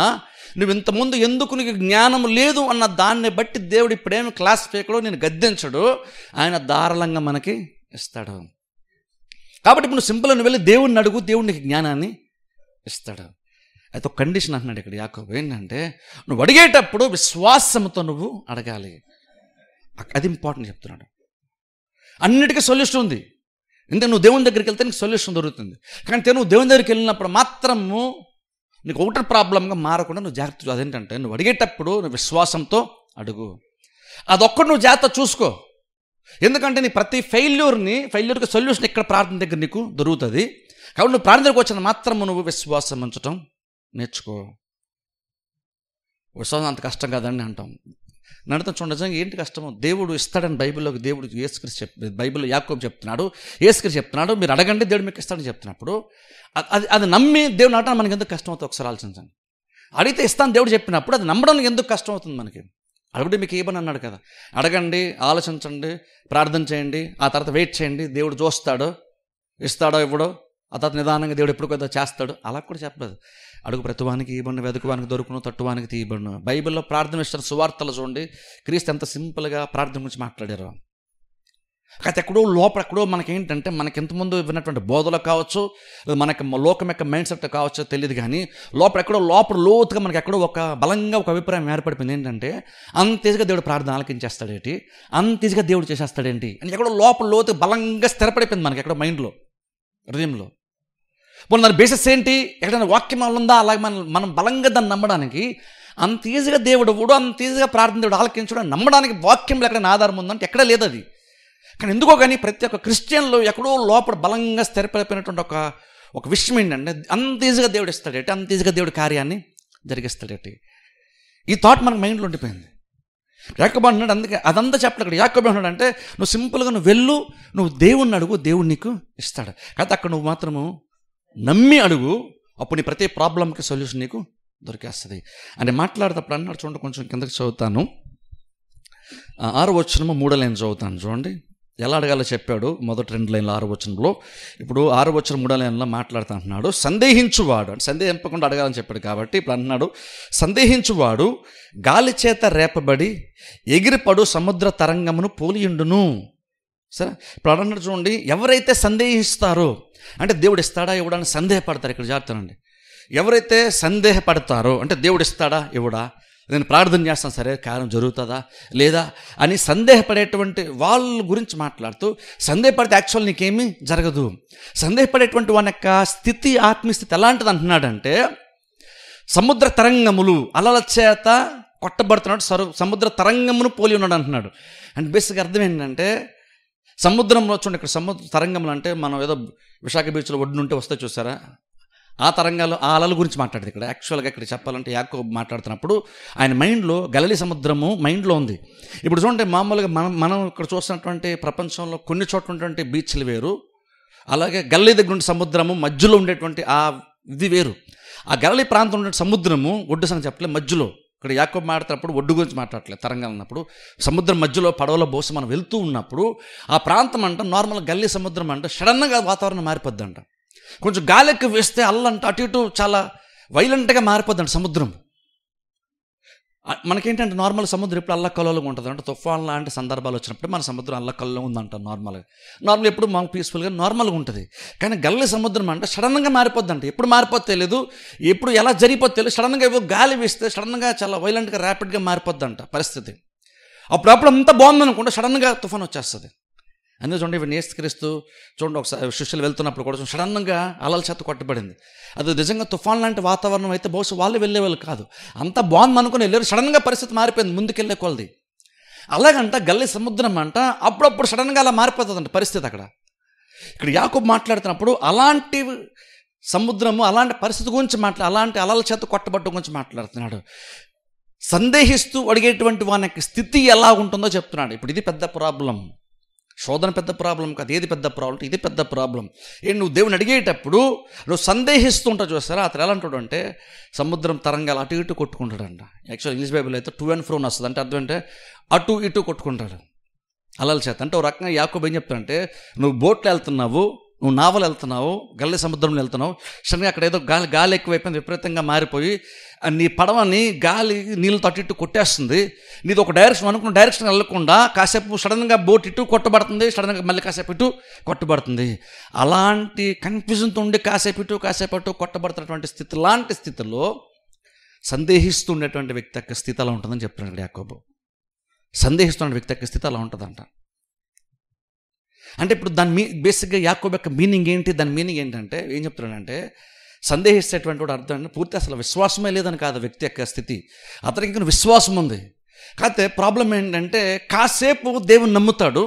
నువ్వు ఇంతకుముందు ఎందుకు నీకు జ్ఞానం లేదు అన్న దాన్ని బట్టి దేవుడు ఇప్పుడేం క్లాస్ పీకడు నేను గద్దించడు ఆయన దారులంగా మనకి ఇస్తాడు కాబట్టి ఇప్పుడు సింపుల్ అని వెళ్ళి దేవుడిని అడుగు దేవుడికి నీకు జ్ఞానాన్ని ఇస్తాడు అయితే ఒక కండిషన్ అంటున్నాడు ఇక్కడ యాకోబు ఏంటంటే నువ్వు అడిగేటప్పుడు విశ్వాసంతో నువ్వు అడగాలి అది ఇంపార్టెంట్ చెప్తున్నాడు అన్నిటికీ సొల్యూషన్ ఉంది ఎందుకంటే నువ్వు దేవుని దగ్గరికి వెళ్తే నీకు సొల్యూషన్ దొరుకుతుంది కానీ నువ్వు దేవుని దగ్గరికి వెళ్ళినప్పుడు మాత్రము నీకు ఒకటి ప్రాబ్లంగా మారకుండా నువ్వు జాగ్రత్త అదేంటంటే నువ్వు అడిగేటప్పుడు నువ్వు విశ్వాసంతో అడుగు అదొక్కటి నువ్వు జాగ్రత్త చూసుకో ఎందుకంటే నీ ప్రతి ఫెయిల్యూర్ని ఫెయిల్యూర్కి సొల్యూషన్ ఇక్కడ ప్రార్థన దగ్గర నీకు దొరుకుతుంది కాబట్టి నువ్వు ప్రార్థన దగ్గరకు వచ్చిన మాత్రము నువ్వు విశ్వాసం ఉంచటం నేర్చుకో విశ్వాసం అంత కష్టం కాదండి అంటాం నడత చూడండి ఏంటి కష్టము దేవుడు ఇస్తాడని బైబిల్లోకి దేవుడు ఏసుక్రీస్ చెప్ బైబిల్లో యాకోబ్ చెప్తున్నాడు ఏసుక్రీస్ చెప్తున్నాడు మీరు అడగండి దేవుడు మీకు ఇస్తాడని చెప్తున్నప్పుడు అది అది నమ్మి దేవుడు నాటడం మనకి ఎందుకు కష్టం అవుతుంది ఒకసారి ఆలోచించండి అడిగితే ఇస్తాను దేవుడు చెప్పినప్పుడు అది నమ్మడానికి ఎందుకు కష్టం అవుతుంది మనకి అడుగుడు మీకు ఏమని అన్నాడు కదా అడగండి ఆలోచించండి ప్రార్థన చేయండి ఆ తర్వాత వెయిట్ చేయండి దేవుడు చూస్తాడు ఇస్తాడో ఇవ్వడో ఆ తర్వాత నిదానంగా దేవుడు ఎప్పుడు కదా చేస్తాడు అలా కూడా చెప్పలేదు అడుగు ప్రతివానికి ఇవ్వండి వెతుకువానికి దొరుకును తట్టువానికి తీయబడిన బైబిల్లో ప్రార్థన ఇష్టం సువార్తలు చూడండి క్రీస్తు ఎంత సింపుల్గా ప్రార్థన గురించి మాట్లాడారు కాకపోతే ఎక్కడో లోపల ఎక్కడో మనకేంటంటే మనకి ఇంతకుముందు విన్నటువంటి బోధలు కావచ్చు మనకి లోకం యొక్క మైండ్ సెట్ కావచ్చు తెలియదు కానీ లోపల ఎక్కడో లోపల లోతుగా మనకి ఎక్కడో ఒక బలంగా ఒక అభిప్రాయం ఏర్పడిపోయింది ఏంటంటే అంత దేవుడు ప్రార్థన ఆలకించేస్తాడేంటి అంత దేవుడు చేసేస్తాడేంటి అని ఎక్కడో లోపల లోతు బలంగా స్థిరపడిపోయింది మనకి ఎక్కడో మైండ్లో హృదయంలో పోనీ దాని బేసిస్ ఏంటి ఎక్కడైనా వాక్యం ఉందా అలాగే మనం మనం బలంగా దాన్ని నమ్మడానికి అంత ఈజీగా దేవుడు కూడా అంత ఈజీగా ప్రార్థన దేవుడు ఆలకించడం నమ్మడానికి వాక్యంలో ఎక్కడైనా ఆధారం ఉందంటే ఎక్కడ లేదు అది కానీ ఎందుకో కానీ ప్రతి ఒక్క క్రిస్టియన్లో ఎక్కడో లోపల బలంగా స్థిరపడిపోయినటువంటి ఒక ఒక విషయం ఏంటంటే అంత ఈజీగా దేవుడు ఇస్తాడేటి అంత ఈజీగా దేవుడి కార్యాన్ని జరిగిస్తాడేటి ఈ థాట్ మనకు మైండ్లో ఉండిపోయింది యాకబ అందుకే అదంతా చెప్పలేక అక్కడ యాకబ అంటే నువ్వు సింపుల్గా నువ్వు వెళ్ళు నువ్వు దేవుణ్ణి అడుగు దేవుడు నీకు ఇస్తాడు కాకపోతే అక్కడ నువ్వు మాత్రము నమ్మి అడుగు అప్పుడు నీ ప్రతి ప్రాబ్లంకి సొల్యూషన్ నీకు దొరికేస్తుంది అని మాట్లాడేటప్పుడు అన్నాడు చూడండి కొంచెం కిందకి చదువుతాను ఆరు వచ్చినమో మూడో లైన్ చదువుతాను చూడండి ఎలా అడగాలో చెప్పాడు మొదటి రెండు లైన్లు ఆరు వచనంలో ఇప్పుడు ఆరు వచ్చిన మూడో లైన్లో మాట్లాడుతా అంటున్నాడు సందేహించువాడు అంటే సందేహింపకుండా అడగాలని చెప్పాడు కాబట్టి ఇప్పుడు అంటున్నాడు సందేహించువాడు గాలి చేత రేపబడి ఎగిరిపడు సముద్ర తరంగమును పోలియుండును సరే ఇప్పుడు అన్నాడు చూడండి ఎవరైతే సందేహిస్తారో అంటే దేవుడు ఇస్తాడా ఇవ్వడా సందేహపడతారు ఇక్కడ జాగ్రత్తనండి ఎవరైతే సందేహపడతారో అంటే దేవుడు ఇస్తాడా ఇవ్వడా నేను ప్రార్థన చేస్తాను సరే కారణం జరుగుతుందా లేదా అని సందేహపడేటువంటి వాళ్ళ గురించి మాట్లాడుతూ సందేహపడితే యాక్చువల్ నీకేమీ జరగదు సందేహపడేటువంటి వాని యొక్క స్థితి ఆత్మీస్థితి ఎలాంటిది అంటున్నాడంటే సముద్ర తరంగములు అలల చేత కొట్టబడుతున్నాడు సరు సముద్ర తరంగమును పోలి ఉన్నాడు అంటున్నాడు అంటే బేసిక్ అర్థం ఏంటంటే సముద్రంలో చూడండి ఇక్కడ సముద్ర తరంగంలో అంటే మనం ఏదో విశాఖ బీచ్లో ఒడ్డునుంటే వస్తే చూసారా ఆ తరంగాలు ఆ అలల గురించి మాట్లాడేది ఇక్కడ యాక్చువల్గా ఇక్కడ చెప్పాలంటే యాకో మాట్లాడుతున్నప్పుడు ఆయన మైండ్లో గలలి సముద్రము మైండ్లో ఉంది ఇప్పుడు చూడండి మామూలుగా మనం మనం ఇక్కడ చూస్తున్నటువంటి ప్రపంచంలో కొన్ని చోట్ల ఉన్నటువంటి బీచ్లు వేరు అలాగే గల్లీ దగ్గర ఉండే సముద్రము మధ్యలో ఉండేటువంటి ఆ ఇది వేరు ఆ గలలి ప్రాంతం ఉండే సముద్రము ఒడ్డుసని చెప్పలే మధ్యలో ఇక్కడ యాకోబ్ మాట్లాడుతున్నప్పుడు ఒడ్డు గురించి మాట్లాడలేదు తరంగాలు ఉన్నప్పుడు సముద్రం మధ్యలో పడవలో బహుశా మనం వెళ్తూ ఉన్నప్పుడు ఆ ప్రాంతం అంట నార్మల్ గల్లీ సముద్రం అంట సడన్గా వాతావరణం మారిపోద్దంట కొంచెం గాలెక్కి వేస్తే అల్లంట అటు ఇటు చాలా వైలెంట్గా మారిపోద్దంట సముద్రం మనకేంటంటే నార్మల్ సముద్రం ఎప్పుడు అల్లకల్లో ఉంటుంది అంటే తుఫాన్ లాంటి సందర్భాలు వచ్చినప్పుడు మన సముద్రం అల్లకల్లో ఉందంట నార్మల్గా నార్మల్ ఎప్పుడు మాకు పీస్ఫుల్గా నార్మల్గా ఉంటుంది కానీ గల్లి సముద్రం అంటే సడన్గా మారిపోద్ది అంటే ఎప్పుడు మారిపోతే లేదు ఎప్పుడు ఎలా జరిగిపోతే తెలియదు సడన్గా ఏవో గాలి వేస్తే సడన్గా చాలా వైలెంట్గా ర్యాపిడ్గా మారిపోద్ది అంట పరిస్థితి అప్పుడప్పుడు అంతా అనుకుంటే సడన్గా తుఫాన్ వచ్చేస్తుంది అందుకే చూడండి ఇవి నేస్తక్రీస్తు చూడండి ఒకసారి శిష్యులు వెళ్తున్నప్పుడు కూడా సడన్గా అలల చేత కొట్టబడింది అది నిజంగా తుఫాన్ లాంటి వాతావరణం అయితే బహుశా వాళ్ళు వెళ్ళేవాళ్ళు కాదు అంత బాగుంది అనుకుని వెళ్ళారు సడన్గా పరిస్థితి మారిపోయింది ముందుకెళ్ళే కొలది అలాగంట గల్లి సముద్రం అంట అప్పుడప్పుడు సడన్గా అలా మారిపోతుందంట పరిస్థితి అక్కడ ఇక్కడ యాకూబ్ మాట్లాడుతున్నప్పుడు అలాంటి సముద్రము అలాంటి పరిస్థితి గురించి మాట్లా అలాంటి అలల చేత కొట్టబట్టం గురించి మాట్లాడుతున్నాడు సందేహిస్తూ అడిగేటువంటి యొక్క స్థితి ఎలా ఉంటుందో చెప్తున్నాడు ఇప్పుడు ఇది పెద్ద ప్రాబ్లం శోధన పెద్ద ప్రాబ్లం కాదు ఏది పెద్ద ప్రాబ్లం ఇది పెద్ద ప్రాబ్లం ఏంటి నువ్వు దేవుని అడిగేటప్పుడు నువ్వు సందేహిస్తుంటా చూస్తారా అతను ఎలా అంటాడు అంటే సముద్రం తరంగాలు అటు ఇటు కొట్టుకుంటాడంట యాక్చువల్ ఇంగ్లీష్ బైబిల్ అయితే టూ అండ్ ఫ్రోన్ వస్తుంది అంటే అర్థం అంటే అటు ఇటు కొట్టుకుంటాడు అలల చేత అంటే ఒక రకంగా యాకోబ్ ఏం చెప్తానంటే నువ్వు బోట్లో వెళ్తున్నావు నువ్వు నావలు వెళ్తున్నావు గల్లె సముద్రంలో వెళ్తున్నావు సడన్గా అక్కడ ఏదో గాలి గాలి ఎక్కువైపోయింది విపరీతంగా మారిపోయి నీ పడవని గాలి నీళ్ళు తట్టిట్టు కొట్టేస్తుంది నీది ఒక డైరెక్షన్ అనుకున్న డైరెక్షన్ వెళ్ళకుండా కాసేపు సడన్గా బోట్ ఇటు కొట్టబడుతుంది సడన్గా మళ్ళీ కాసేపు ఇటు కొట్టబడుతుంది అలాంటి కన్ఫ్యూజన్తో ఉండి కాసేపు ఇటు కాసేపు అటు కొట్టబడుతున్నటువంటి స్థితి లాంటి స్థితిలో సందేహిస్తుండేటువంటి వ్యక్తి యొక్క స్థితి అలా ఉంటుందని చెప్తున్నాడు యాకోబు సందేహిస్తున్న వ్యక్తి యొక్క స్థితి అలా ఉంటుందంట అంటే ఇప్పుడు దాని మీ బేసిక్గా యాకోబు యొక్క మీనింగ్ ఏంటి దాని మీనింగ్ ఏంటంటే ఏం చెప్తున్నాడంటే సందేహిస్తేటువంటి వాడు అర్థం పూర్తి అసలు విశ్వాసమే లేదని కాదు వ్యక్తి యొక్క స్థితి అతనికి ఇంకా విశ్వాసం ఉంది కాకపోతే ప్రాబ్లం ఏంటంటే కాసేపు దేవుని నమ్ముతాడు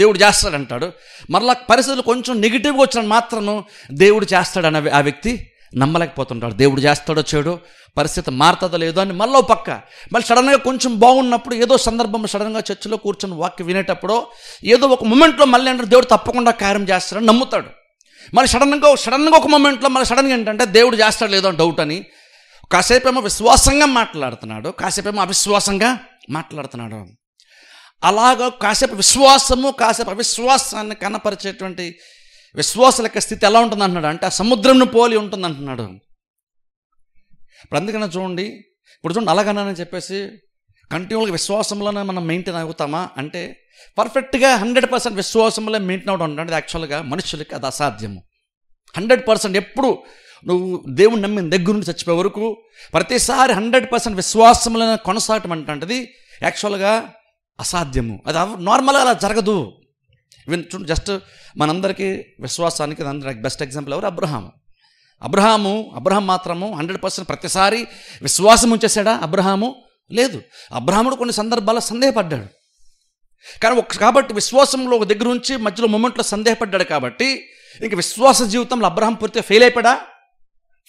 దేవుడు చేస్తాడంటాడు మరలా పరిస్థితులు కొంచెం నెగిటివ్గా వచ్చిన మాత్రం దేవుడు చేస్తాడన్న ఆ వ్యక్తి నమ్మలేకపోతుంటాడు దేవుడు చేస్తాడో చెడు పరిస్థితి మారుతుందో లేదో అని మళ్ళీ పక్క మళ్ళీ సడన్గా కొంచెం బాగున్నప్పుడు ఏదో సందర్భం సడన్గా చర్చిలో కూర్చొని వాక్య వినేటప్పుడు ఏదో ఒక మూమెంట్లో మళ్ళీ అంటారు దేవుడు తప్పకుండా కార్యం చేస్తాడని నమ్ముతాడు మళ్ళీ సడన్గా సడన్గా ఒక మూమెంట్లో మళ్ళీ సడన్గా ఏంటంటే దేవుడు చేస్తాడు లేదో డౌట్ అని కాసేపేమో విశ్వాసంగా మాట్లాడుతున్నాడు కాసేపేమో అవిశ్వాసంగా మాట్లాడుతున్నాడు అలాగ కాసేపు విశ్వాసము కాసేపు అవిశ్వాసాన్ని కనపరిచేటువంటి విశ్వాస యొక్క స్థితి ఎలా ఉంటుంది అంటున్నాడు అంటే ఆ సముద్రంను పోలి ఉంటుంది అంటున్నాడు ఇప్పుడు అందుకనే చూడండి ఇప్పుడు చూడండి అలాగనని చెప్పేసి కంటిన్యూగా విశ్వాసంలోనే మనం మెయింటైన్ అవుతామా అంటే పర్ఫెక్ట్గా హండ్రెడ్ పర్సెంట్ విశ్వాసంలో మెయింటైన్ అవడం అంటే యాక్చువల్గా మనుషులకి అది అసాధ్యము హండ్రెడ్ పర్సెంట్ ఎప్పుడు నువ్వు దేవుణ్ణి నమ్మిన దగ్గర నుండి చచ్చిపోయే వరకు ప్రతిసారి హండ్రెడ్ పర్సెంట్ విశ్వాసంలో కొనసాగటం అంటే యాక్చువల్గా అసాధ్యము అది నార్మల్గా అలా జరగదు ఈవెన్ చూడండి జస్ట్ మనందరికీ విశ్వాసానికి అందరికి బెస్ట్ ఎగ్జాంపుల్ ఎవరు అబ్రహాము అబ్రహాము అబ్రహాం మాత్రము హండ్రెడ్ పర్సెంట్ ప్రతిసారి విశ్వాసం ఉంచేసాడా అబ్రహాము లేదు అబ్రాహ్ముడు కొన్ని సందర్భాల్లో సందేహపడ్డాడు కానీ ఒక కాబట్టి విశ్వాసంలో ఒక దగ్గర ఉంచి మధ్యలో మూమెంట్లో సందేహపడ్డాడు కాబట్టి ఇంక విశ్వాస జీవితంలో అబ్రహాం పూర్తిగా ఫెయిల్ అయిపోయాడా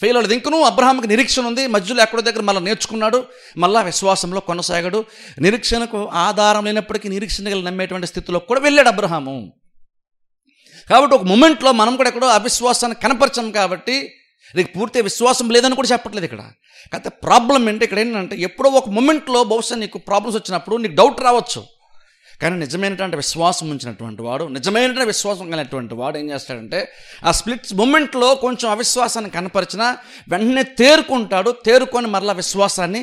ఫెయిల్ అవ్వలేదు ఇంకనూ అబ్రహాంకి నిరీక్షణ ఉంది మధ్యలో ఎక్కడో దగ్గర మళ్ళీ నేర్చుకున్నాడు మళ్ళీ విశ్వాసంలో కొనసాగాడు నిరీక్షణకు ఆధారం లేనప్పటికీ నిరీక్షణ నమ్మేటువంటి స్థితిలో కూడా వెళ్ళాడు అబ్రహాము కాబట్టి ఒక మూమెంట్లో మనం కూడా ఎక్కడో అవిశ్వాసాన్ని కనపరచాం కాబట్టి నీకు పూర్తి విశ్వాసం లేదని కూడా చెప్పట్లేదు ఇక్కడ కాకపోతే ప్రాబ్లం ఏంటి ఇక్కడ ఏంటంటే ఎప్పుడో ఒక మూమెంట్లో బహుశా నీకు ప్రాబ్లమ్స్ వచ్చినప్పుడు నీకు డౌట్ రావచ్చు కానీ నిజమైనటువంటి విశ్వాసం ఉంచినటువంటి వాడు నిజమైనటువంటి విశ్వాసం కలిగినటువంటి వాడు ఏం చేస్తాడంటే ఆ స్ప్లిట్స్ మూమెంట్లో కొంచెం అవిశ్వాసాన్ని కనపరిచిన వెంటనే తేరుకుంటాడు తేరుకొని మరలా విశ్వాసాన్ని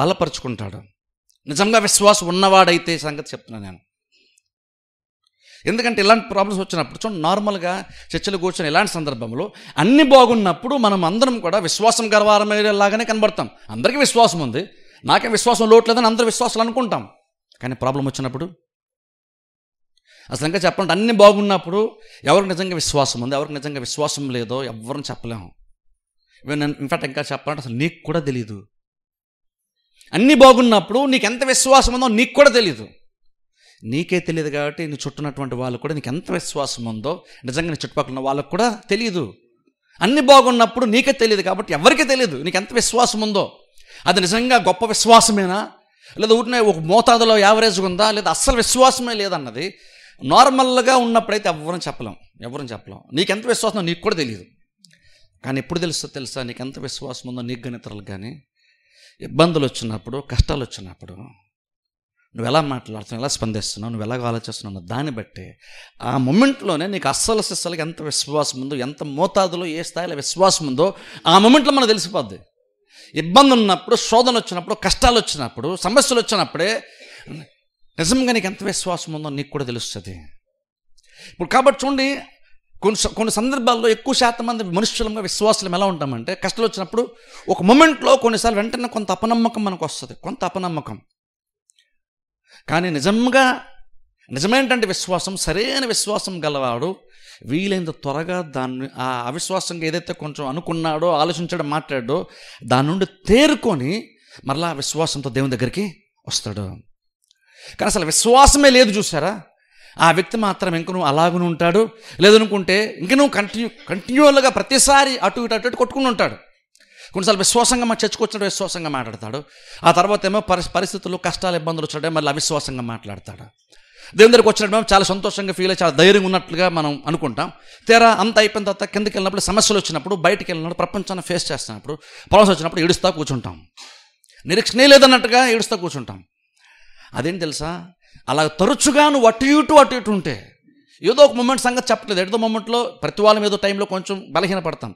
బలపరుచుకుంటాడు నిజంగా విశ్వాసం ఉన్నవాడైతే సంగతి చెప్తున్నాను నేను ఎందుకంటే ఇలాంటి ప్రాబ్లమ్స్ వచ్చినప్పుడు చూడండి నార్మల్గా చర్చలు కూర్చొని ఇలాంటి సందర్భంలో అన్ని బాగున్నప్పుడు మనం అందరం కూడా విశ్వాసం గర్వారమయ్యేలాగానే కనబడతాం అందరికీ విశ్వాసం ఉంది నాకే విశ్వాసం లోట్లేదని అందరూ విశ్వాసాలు అనుకుంటాం కానీ ప్రాబ్లం వచ్చినప్పుడు అసలు ఇంకా చెప్పాలంటే అన్ని బాగున్నప్పుడు ఎవరికి నిజంగా విశ్వాసం ఉంది ఎవరికి నిజంగా విశ్వాసం లేదో ఎవరిని చెప్పలేము ఇన్ఫాక్ట్ ఇంకా చెప్పాలంటే అసలు నీకు కూడా తెలియదు అన్నీ బాగున్నప్పుడు నీకు ఎంత విశ్వాసం ఉందో నీకు కూడా తెలియదు నీకే తెలియదు కాబట్టి నీ చుట్టూనటువంటి వాళ్ళు కూడా నీకు ఎంత విశ్వాసం ఉందో నిజంగా నీ చుట్టుపక్కల ఉన్న వాళ్ళకు కూడా తెలియదు అన్ని బాగున్నప్పుడు నీకే తెలియదు కాబట్టి ఎవరికీ తెలియదు నీకు ఎంత విశ్వాసం ఉందో అది నిజంగా గొప్ప విశ్వాసమేనా లేదా ఊరినే ఒక మోతాదులో యావరేజ్గా ఉందా లేదా అస్సలు విశ్వాసమే లేదన్నది నార్మల్గా ఉన్నప్పుడైతే ఎవరని చెప్పలేం ఎవరని చెప్పలేం నీకెంత విశ్వాసం నీకు కూడా తెలియదు కానీ ఎప్పుడు తెలుస్తా తెలుసా నీకు ఎంత విశ్వాసం ఉందో నీకు కానీ ఇతరులకు కానీ ఇబ్బందులు వచ్చినప్పుడు కష్టాలు వచ్చినప్పుడు నువ్వు ఎలా మాట్లాడుతున్నావు ఎలా స్పందిస్తున్నావు నువ్వు ఎలాగో ఆలోచిస్తున్నావు దాన్ని బట్టి ఆ మూమెంట్లోనే నీకు అస్సలు సిస్సలకి ఎంత విశ్వాసం ఉందో ఎంత మోతాదులో ఏ స్థాయిలో విశ్వాసం ఉందో ఆ మూమెంట్లో మనం తెలిసిపోద్ది ఇబ్బంది ఉన్నప్పుడు శోధన వచ్చినప్పుడు కష్టాలు వచ్చినప్పుడు సమస్యలు వచ్చినప్పుడే నిజంగా నీకు ఎంత విశ్వాసం ఉందో నీకు కూడా తెలుస్తుంది ఇప్పుడు కాబట్టి చూడండి కొన్ని కొన్ని సందర్భాల్లో ఎక్కువ శాతం మంది మనుషులంగా విశ్వాసం ఎలా ఉంటామంటే కష్టాలు వచ్చినప్పుడు ఒక మూమెంట్లో కొన్నిసార్లు వెంటనే కొంత అపనమ్మకం మనకు వస్తుంది కొంత అపనమ్మకం కానీ నిజంగా నిజమేంటంటే విశ్వాసం సరైన విశ్వాసం గలవాడు వీలైనంత త్వరగా దాన్ని ఆ అవిశ్వాసంగా ఏదైతే కొంచెం అనుకున్నాడో ఆలోచించడం మాట్లాడో దాని నుండి తేరుకొని మరలా విశ్వాసంతో దేవుని దగ్గరికి వస్తాడు కానీ అసలు విశ్వాసమే లేదు చూసారా ఆ వ్యక్తి మాత్రం ఇంకను అలాగను ఉంటాడు లేదనుకుంటే ఇంకనూ కంటిన్యూ కంటిన్యూల్గా ప్రతిసారి అటు ఇటు అటు కొట్టుకుని ఉంటాడు కొన్నిసార్లు విశ్వాసంగా మా చర్చకు వచ్చినప్పుడు విశ్వాసంగా మాట్లాడతాడు ఆ తర్వాత ఏమో పరి పరిస్థితులు కష్టాలు ఇబ్బందులు వచ్చినట్టే మళ్ళీ అవిశ్వాసంగా మాట్లాడతాడు దేవుని దగ్గరికి వచ్చినప్పుడు చాలా సంతోషంగా ఫీల్ అయ్యి చాలా ధైర్యంగా ఉన్నట్లుగా మనం అనుకుంటాం తీరా అంత అయిపోయిన తర్వాత కిందకి వెళ్ళినప్పుడు సమస్యలు వచ్చినప్పుడు బయటికి వెళ్ళినప్పుడు ప్రపంచాన్ని ఫేస్ చేస్తున్నప్పుడు ప్రాబ్లమ్స్ వచ్చినప్పుడు ఏడుస్తూ కూర్చుంటాం నిరీక్షణే లేదన్నట్టుగా ఏడుస్తూ కూర్చుంటాం అదేం తెలుసా అలా తరచుగా నువ్వు అటు ఇటు అటు ఇటు ఉంటే ఏదో ఒక మూమెంట్ సంగతి చెప్పట్లేదు ఎడదో మూమెంట్లో ప్రతి వాళ్ళం ఏదో టైంలో కొంచెం బలహీన పడతాం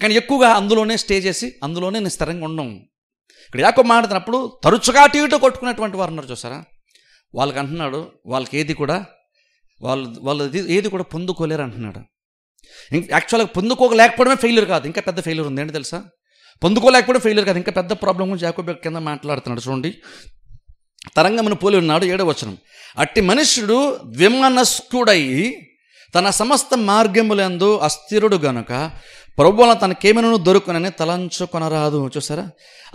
కానీ ఎక్కువగా అందులోనే స్టే చేసి అందులోనే నేను స్థిరంగా ఉండం ఇక్కడ యాకో మాట్లాడినప్పుడు తరచుగా టీవీతో కొట్టుకునేటువంటి వారు ఉన్నారు చూసారా వాళ్ళకి అంటున్నాడు వాళ్ళకి ఏది కూడా వాళ్ళు వాళ్ళు ఏది కూడా పొందుకోలేరు అంటున్నాడు యాక్చువల్గా పొందుకోలేకపోవడమే ఫెయిల్యూర్ కాదు ఇంకా పెద్ద ఫెయిల్యూర్ ఉంది ఏంటి తెలుసా పొందుకోలేకపోవడం ఫెయిల్యూర్ కాదు ఇంకా పెద్ద ప్రాబ్లం గురించి యాకోబ్ కింద మాట్లాడుతున్నాడు చూడండి తరంగమును పోలి ఉన్నాడు ఏడవచనం అట్టి మనుష్యుడు ద్విమనస్కుడై తన సమస్త మార్గములందు అస్థిరుడు గనుక ప్రభువుల తనకేమైనా దొరుకునని తలంచుకొనరాదు చూసారా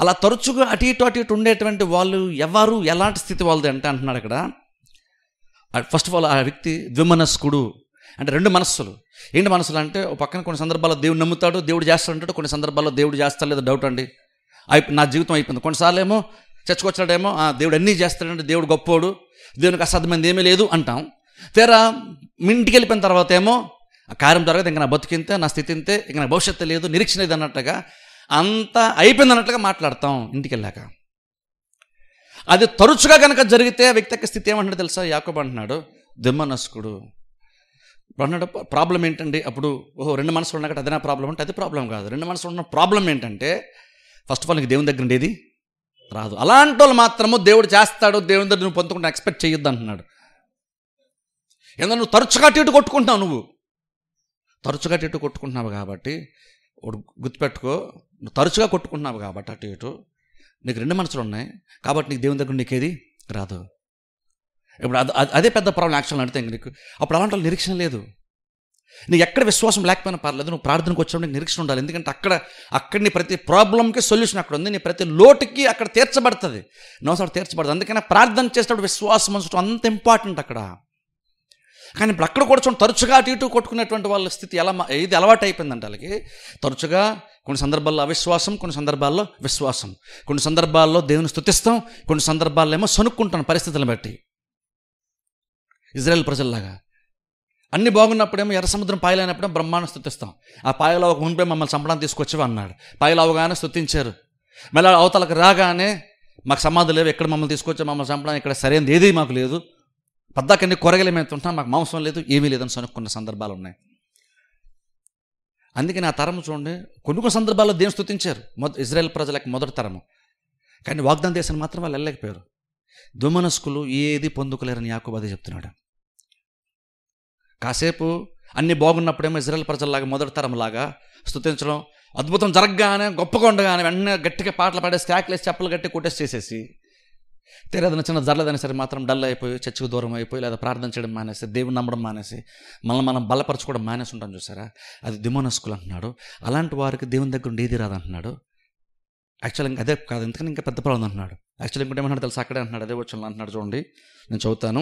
అలా తరచుగా అటు ఇటు అటు ఇటు ఉండేటువంటి వాళ్ళు ఎవరు ఎలాంటి స్థితి వాళ్ళది అంటే అంటున్నాడు ఇక్కడ ఫస్ట్ ఆఫ్ ఆల్ ఆ వ్యక్తి ద్విమనస్కుడు అంటే రెండు మనస్సులు ఏంటి మనసులు అంటే ఒక పక్కన కొన్ని సందర్భాల్లో దేవుడు నమ్ముతాడు దేవుడు అంటాడు కొన్ని సందర్భాల్లో దేవుడు చేస్తాడు లేదా డౌట్ అండి అయిపో నా జీవితం అయిపోయింది కొన్నిసార్లు ఏమో చచ్చుకొచ్చాడేమో ఆ దేవుడు అన్నీ చేస్తాడంటే దేవుడు గొప్పోడు దేవునికి అసాధ్యమైంది ఏమీ లేదు అంటాం తీరా ఇంటికి వెళ్ళిపోయిన తర్వాత ఏమో ఆ కార్యం తర్వాత ఇంకా నా బతికింతే నా స్థితి ఇంతే ఇంకా నా భవిష్యత్తు లేదు నిరీక్షణ లేదు అన్నట్టుగా అంతా అయిపోయింది అన్నట్టుగా మాట్లాడతాం ఇంటికి వెళ్ళాక అది తరచుగా కనుక జరిగితే ఆ వ్యక్తి యొక్క స్థితి ఏమంటాడు తెలుసా యాకోబ్ అంటున్నాడు దిమ్మనస్కుడు అన్నాడు ప్రాబ్లం ఏంటండి అప్పుడు ఓహో రెండు మనసులు ఉన్నాక అదే నా ప్రాబ్లం అంటే అది ప్రాబ్లం కాదు రెండు మనసులు ఉన్న ప్రాబ్లం ఏంటంటే ఫస్ట్ ఆఫ్ ఆల్ నీకు దేవుని దగ్గర ఉండేది రాదు అలాంటి వాళ్ళు మాత్రము దేవుడు చేస్తాడు దేవుని దగ్గర నువ్వు పొందుకుంటా ఎక్స్పెక్ట్ చేయొద్దు అంటున్నాడు ఎందుకంటే నువ్వు తరచుగా టీటు కొట్టుకుంటున్నావు నువ్వు తరచుగా టీటు కొట్టుకుంటున్నావు కాబట్టి గుర్తుపెట్టుకో నువ్వు తరచుగా కొట్టుకుంటున్నావు కాబట్టి అటు ఇటు నీకు రెండు మనసులు ఉన్నాయి కాబట్టి నీకు దేవుని దగ్గర నీకేది రాదు ఇప్పుడు అదే పెద్ద ప్రాబ్లం అడితే అంటే నీకు అప్పుడు అలాంటి నిరీక్షణ లేదు నీ ఎక్కడ విశ్వాసం లేకపోయినా పర్లేదు నువ్వు ప్రార్థనకు వచ్చినప్పుడు నిరీక్షణ ఉండాలి ఎందుకంటే అక్కడ అక్కడ నీ ప్రతి ప్రాబ్లంకి సొల్యూషన్ అక్కడ ఉంది నీ ప్రతి లోటుకి అక్కడ తీర్చబడుతుంది నవసరం తీర్చబడుతుంది అందుకని ప్రార్థన చేసేటప్పుడు విశ్వాసం ఉంచడం అంత ఇంపార్టెంట్ అక్కడ కానీ ఇప్పుడు అక్కడ కూడా చూడండి తరచుగా అటు ఇటు కొట్టుకునేటువంటి వాళ్ళ స్థితి ఎలా ఇది అలవాటు అయిపోయిందంట వాళ్ళకి తరచుగా కొన్ని సందర్భాల్లో అవిశ్వాసం కొన్ని సందర్భాల్లో విశ్వాసం కొన్ని సందర్భాల్లో దేవుని స్థుతిస్తాం కొన్ని సందర్భాల్లో ఏమో సనుక్కుంటాను పరిస్థితులను బట్టి ఇజ్రాయెల్ ప్రజల్లాగా అన్ని బాగున్నప్పుడేమో ఎర్ర సముద్రం పాయలైనప్పుడే బ్రహ్మాండం స్థుతిస్తాం ఆ పాయలో ఒక ముంపే మమ్మల్ని సంపడానికి తీసుకొచ్చేవి అన్నాడు పాయలు అవగానే స్థుతించారు మళ్ళీ అవతలకు రాగానే మాకు సమాధి లేవు ఎక్కడ మమ్మల్ని తీసుకొచ్చే మమ్మల్ని చంపడానికి ఇక్కడ సరైనది ఏదీ మాకు లేదు పద్దాకన్నీ కూరగాయలు మేము మాకు మాంసం లేదు ఏమీ లేదని సనుక్కున్న సందర్భాలు ఉన్నాయి అందుకే నా తరం చూడండి కొన్ని కొన్ని సందర్భాల్లో దేని స్థుతించారు మొద ఇజ్రాయెల్ ప్రజలకు మొదటి తరము కానీ వాగ్దాన దేశాన్ని మాత్రం వాళ్ళు వెళ్ళలేకపోయారు దుమనస్కులు ఏది పొందుకోలేరని యాకోబది చెప్తున్నాడు కాసేపు అన్ని బాగున్నప్పుడేమో ఇజ్రాయల్ ప్రజల్లాగా మొదటి తరంలాగా స్థుతించడం అద్భుతం జరగగానే గొప్పగా ఉండగానే వెంటనే గట్టిగా పాటలు పాడే స్టాక్లేసి చెప్పలు గట్టి కొట్టేసి చేసేసి తీరేదన చిన్న జరలేదని సరే మాత్రం డల్ అయిపోయి చర్చకు దూరం అయిపోయి లేదా ప్రార్థన చేయడం మానేసి దేవుని నమ్మడం మానేసి మనల్ని మనం బలపరచుకోవడం మానేసి ఉంటాం చూసారా అది దిమోనస్కులు అంటున్నాడు అలాంటి వారికి దేవుని దగ్గర ఉండి ఏది అంటున్నాడు యాక్చువల్ ఇంకా అదే కాదు ఎందుకని ఇంకా పెద్ద ప్రాబ్లం అంటున్నాడు యాక్చువల్ ఇంకోటి ఏమన్నా తెలుసు అక్కడే అంటున్నాడు అదే వచ్చిన అంటున్నాడు చూడండి నేను చదువుతాను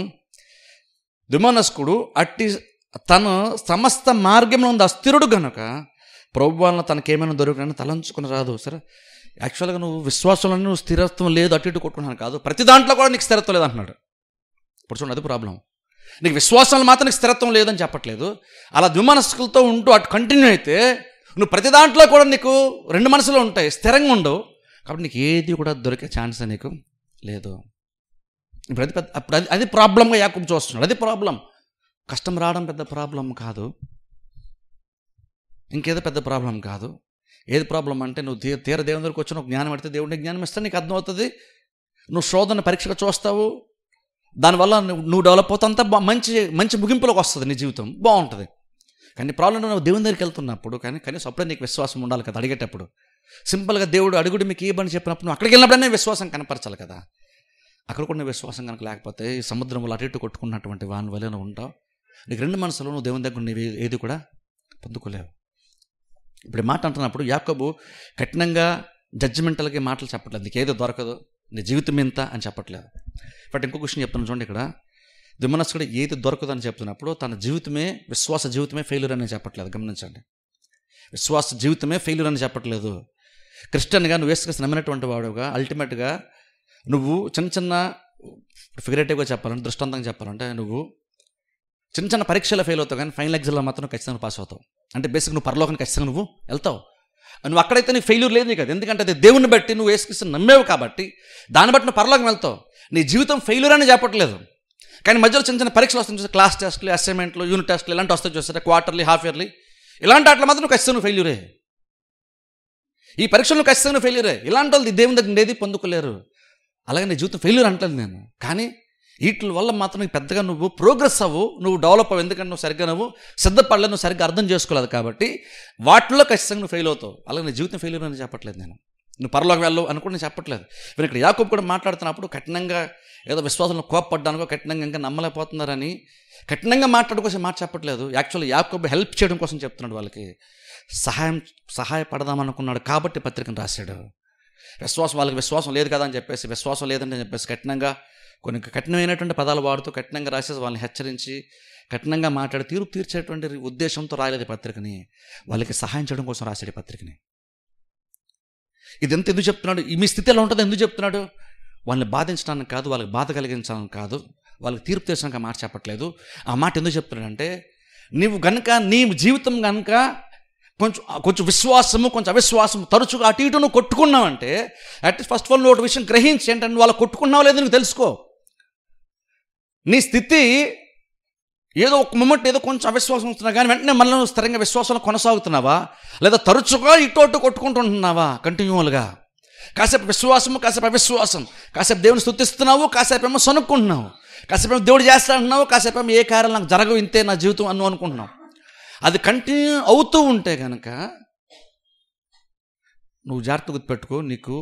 దుమనస్కుడు అట్టి తను సమస్త మార్గంలో ఉంది అస్థిరుడు గనుక ప్రభు వలన తనకేమైనా దొరికినా తలంచుకుని రాదు సరే యాక్చువల్గా నువ్వు విశ్వాసంలో నువ్వు స్థిరత్వం లేదు అటు ఇటు కొట్టుకున్నాను కాదు ప్రతి దాంట్లో కూడా నీకు స్థిరత్వం లేదంటున్నాడు ఇప్పుడు చూడండి అది ప్రాబ్లం నీకు విశ్వాసంలో మాత్రం నీకు స్థిరత్వం లేదని చెప్పట్లేదు అలా ద్విమనస్కులతో ఉంటూ అటు కంటిన్యూ అయితే నువ్వు ప్రతి దాంట్లో కూడా నీకు రెండు మనసులు ఉంటాయి స్థిరంగా ఉండవు కాబట్టి నీకు ఏది కూడా దొరికే ఛాన్స్ నీకు లేదు ఇప్పుడు అది పెద్ద అప్పుడు అది అది ప్రాబ్లంగా యాకబు చూస్తున్నాడు అది ప్రాబ్లం కష్టం రావడం పెద్ద ప్రాబ్లం కాదు ఇంకేదో పెద్ద ప్రాబ్లం కాదు ఏది ప్రాబ్లం అంటే నువ్వు తీర తీర దేవుని దగ్గరికి వచ్చిన జ్ఞానం పెడితే దేవుడిని జ్ఞానం ఇస్తే నీకు అర్థమవుతుంది నువ్వు శోధన పరీక్షగా చూస్తావు దానివల్ల నువ్వు డెవలప్ అవుతా మంచి మంచి ముగింపులోకి వస్తుంది నీ జీవితం బాగుంటుంది కానీ ప్రాబ్లం నువ్వు దేవుని దగ్గరికి వెళ్తున్నప్పుడు కానీ కనీసం అప్పుడే నీకు విశ్వాసం ఉండాలి కదా అడిగేటప్పుడు సింపుల్గా దేవుడు అడుగుడు మీకు ఏ పని చెప్పినప్పుడు నువ్వు అక్కడికి వెళ్ళినప్పుడనే విశ్వాసం కనపరచాలి కదా అక్కడ కూడా విశ్వాసం కనుక లేకపోతే ఈ సముద్రంలో అటు ఇటు కొట్టుకున్నటువంటి వాని వల్ల ఉంటావు నీకు రెండు మనసులో నువ్వు దేవుని దగ్గర నీవు ఏది కూడా పొందుకోలేవు ఇప్పుడు మాట అంటున్నప్పుడు యాకబు కఠినంగా జడ్జిమెంటల్గా మాటలు చెప్పట్లేదు నీకు ఏదో దొరకదు నీ జీవితం ఇంత అని చెప్పట్లేదు బట్ ఇంకో క్వశ్చన్ చెప్తున్నాను చూడండి ఇక్కడ దుమనస్కుడు ఏది దొరకదు అని చెప్తున్నప్పుడు తన జీవితమే విశ్వాస జీవితమే ఫెయిల్యూర్ అని చెప్పట్లేదు గమనించండి విశ్వాస జీవితమే ఫెయిల్యూర్ అని చెప్పట్లేదు క్రిస్టియన్గా నువ్వు వేసుకొని నమ్మినటువంటి వాడుగా అల్టిమేట్గా నువ్వు చిన్న చిన్న ఫిగరేటివ్గా చెప్పాలంటే దృష్టాంతంగా చెప్పాలంటే నువ్వు చిన్న చిన్న పరీక్షలు ఫెయిల్ అవుతావు కానీ ఫైనల్ ఎగ్జామ్లో మాత్రం ఖచ్చితంగా పాస్ అవుతావు అంటే బేసిక్ నువ్వు పరలోకానికి ఖచ్చితంగా నువ్వు వెళ్తావు నువ్వు అక్కడైతే నీకు ఫెయిల్యూర్ లేదు నీకు ఎందుకంటే అది దేవుని బట్టి నువ్వు వేసుకిస్తూ నమ్మేవు కాబట్టి దాన్ని బట్టి నువ్వు పరలోకం వెళ్తావు నీ జీవితం ఫెయిల్యూర్ అని చెప్పట్లేదు కానీ మధ్యలో చిన్న చిన్న పరీక్షలు వస్తాయి చూస్తే క్లాస్ టెస్ట్లు అసైన్మెంట్లు యూనిట్ టెస్ట్లు ఇలాంటి వస్తాయి చూస్తే క్వార్టర్లీ హాఫ్ ఇయర్లీ ఇలాంటి వాటిలో మాత్రం నువ్వు ఖచ్చితంగా ఫెయిల్యూరే ఈ పరీక్షలు ఖచ్చితంగా ఫెయిల్యూరే ఇలాంటి వాళ్ళు దేవుని దగ్గర ఉండేది పొందుకోలేరు అలాగే నీ జీవితం ఫెయిల్యూర్ అంటలేదు నేను కానీ వీటి వల్ల మాత్రం నీకు పెద్దగా నువ్వు ప్రోగ్రెస్ అవ్వు నువ్వు డెవలప్ అవ్వు ఎందుకంటే నువ్వు సరిగ్గా నువ్వు సిద్ధపడలేదు నువ్వు సరిగ్గా అర్థం చేసుకోలేదు కాబట్టి వాటిలో ఖచ్చితంగా నువ్వు ఫెయిల్ అవుతావు అలాగే నీ జీవితం ఫెయిల్యూర్ అని చెప్పట్లేదు నేను నువ్వు పర్లోకి వెళ్ళవు అని కూడా నేను చెప్పట్లేదు మీరు ఇక్కడ యాకూబ్ కూడా మాట్లాడుతున్నప్పుడు కఠినంగా ఏదో విశ్వాసంలో కోపడ్డానికో కఠినంగా ఇంకా నమ్మలేకపోతున్నారని కఠినంగా మాట్లాడుకోసం మాట చెప్పట్లేదు యాక్చువల్లీ యాకూబ్ హెల్ప్ చేయడం కోసం చెప్తున్నాడు వాళ్ళకి సహాయం సహాయపడదామనుకున్నాడు కాబట్టి పత్రికను రాశాడు విశ్వాసం వాళ్ళకి విశ్వాసం లేదు కదా అని చెప్పేసి విశ్వాసం లేదంటే చెప్పేసి కఠినంగా కొన్ని కఠినమైనటువంటి పదాలు వాడుతూ కఠినంగా రాసేసి వాళ్ళని హెచ్చరించి కఠినంగా మాట్లాడి తీర్పు తీర్చేటువంటి ఉద్దేశంతో రాయలేదు పత్రికని వాళ్ళకి సహాయం చేయడం కోసం రాశాడు పత్రికని ఇదెంత ఎందుకు చెప్తున్నాడు మీ స్థితి ఎలా ఉంటుందో ఎందుకు చెప్తున్నాడు వాళ్ళని బాధించడానికి కాదు వాళ్ళకి బాధ కలిగించడానికి కాదు వాళ్ళకి తీర్పు తీర్చడానికి మాట చెప్పట్లేదు ఆ మాట ఎందుకు చెప్తున్నాడంటే నీవు గనక నీ జీవితం కనుక కొంచెం కొంచెం విశ్వాసము కొంచెం అవిశ్వాసము తరచుగా అటు ఇటును కొట్టుకున్నామంటే అట్ ఫస్ట్ ఆల్ నువ్వు ఒకటి విషయం గ్రహించి ఏంటంటే వాళ్ళు కొట్టుకున్నావు లేదో నీకు తెలుసుకో నీ స్థితి ఏదో ఒక మూమెంట్ ఏదో కొంచెం అవిశ్వాసం వస్తున్నా కానీ వెంటనే మళ్ళీ స్థిరంగా విశ్వాసంలో కొనసాగుతున్నావా లేదా తరచుగా ఇటు అటు కొట్టుకుంటుంటున్నావా కంటిన్యూవల్గా కాసేపు విశ్వాసము కాసేపు అవిశ్వాసం కాసేపు దేవుని స్థుతిస్తున్నావు కాసేపు ఏమో సనుక్కుంటున్నావు కాసేపు ఏమో దేవుడు అంటున్నావు కాసేపు ఏమో ఏ కార్యాలు నాకు జరగవు ఇంతే నా జీవితం అన్ను అనుకుంటున్నావు అది కంటిన్యూ అవుతూ ఉంటే కనుక నువ్వు జాగ్రత్త గుర్తుపెట్టుకో నీకు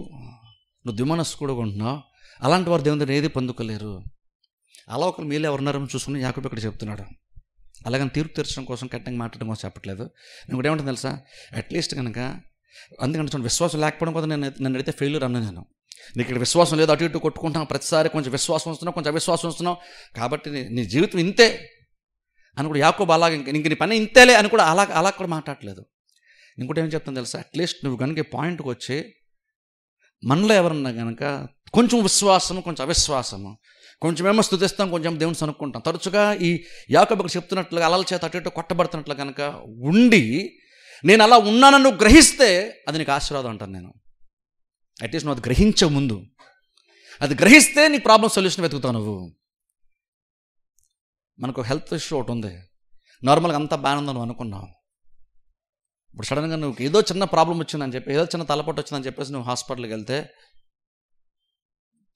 నువ్వు దిమనస్సు కూడా ఉంటున్నావు అలాంటి వారు దేవుని ఏది పొందుకోలేరు అలా ఒకరు మీరు ఎవరున్నారని చూసుకుని యాకబు ఇక్కడ చెప్తున్నాడు అలాగని తీర్పు తీర్చడం కోసం కట్టంగా మాట్లాడడం కోసం చెప్పట్లేదు నేను కూడా ఏమంటుంది తెలుసా అట్లీస్ట్ కనుక అందుకంటే చూడండి విశ్వాసం లేకపోవడం కోసం నేను నన్ను అడిగితే ఫెయిల్యూర్ అన్న నేను నీకు ఇక్కడ విశ్వాసం లేదు అటు ఇటు కొట్టుకుంటాం ప్రతిసారి కొంచెం విశ్వాసం వస్తున్నావు కొంచెం అవిశ్వాసం వస్తున్నావు కాబట్టి నీ జీవితం ఇంతే అని కూడా యాకోబు అలాగే ఇంక నీ పని ఇంతేలే అని కూడా అలా అలా కూడా మాట్లాడలేదు ఇంకోటి ఏం చెప్తాను తెలుసా అట్లీస్ట్ నువ్వు కనుక పాయింట్కి వచ్చి మనలో ఎవరన్నా కనుక కొంచెం విశ్వాసము కొంచెం అవిశ్వాసము ఏమో స్థుతిస్తాం కొంచెం దేవుని అనుకుంటాం తరచుగా ఈ యాకబకు చెప్తున్నట్లుగా అలా చేత అటు ఇటు కొట్టబడుతున్నట్లు కనుక ఉండి నేను అలా ఉన్నానని నువ్వు గ్రహిస్తే అది నీకు ఆశీర్వాదం అంటాను నేను అట్లీస్ట్ నువ్వు అది గ్రహించే ముందు అది గ్రహిస్తే నీ ప్రాబ్లం సొల్యూషన్ వెతుకుతావు నువ్వు మనకు హెల్త్ ఇష్యూ ఒకటి ఉంది నార్మల్గా అంతా బాగానే ఉందని అనుకున్నావు ఇప్పుడు సడన్గా నువ్వు ఏదో చిన్న ప్రాబ్లం వచ్చిందని చెప్పి ఏదో చిన్న తలపట్టు వచ్చిందని చెప్పేసి నువ్వు హాస్పిటల్కి వెళ్తే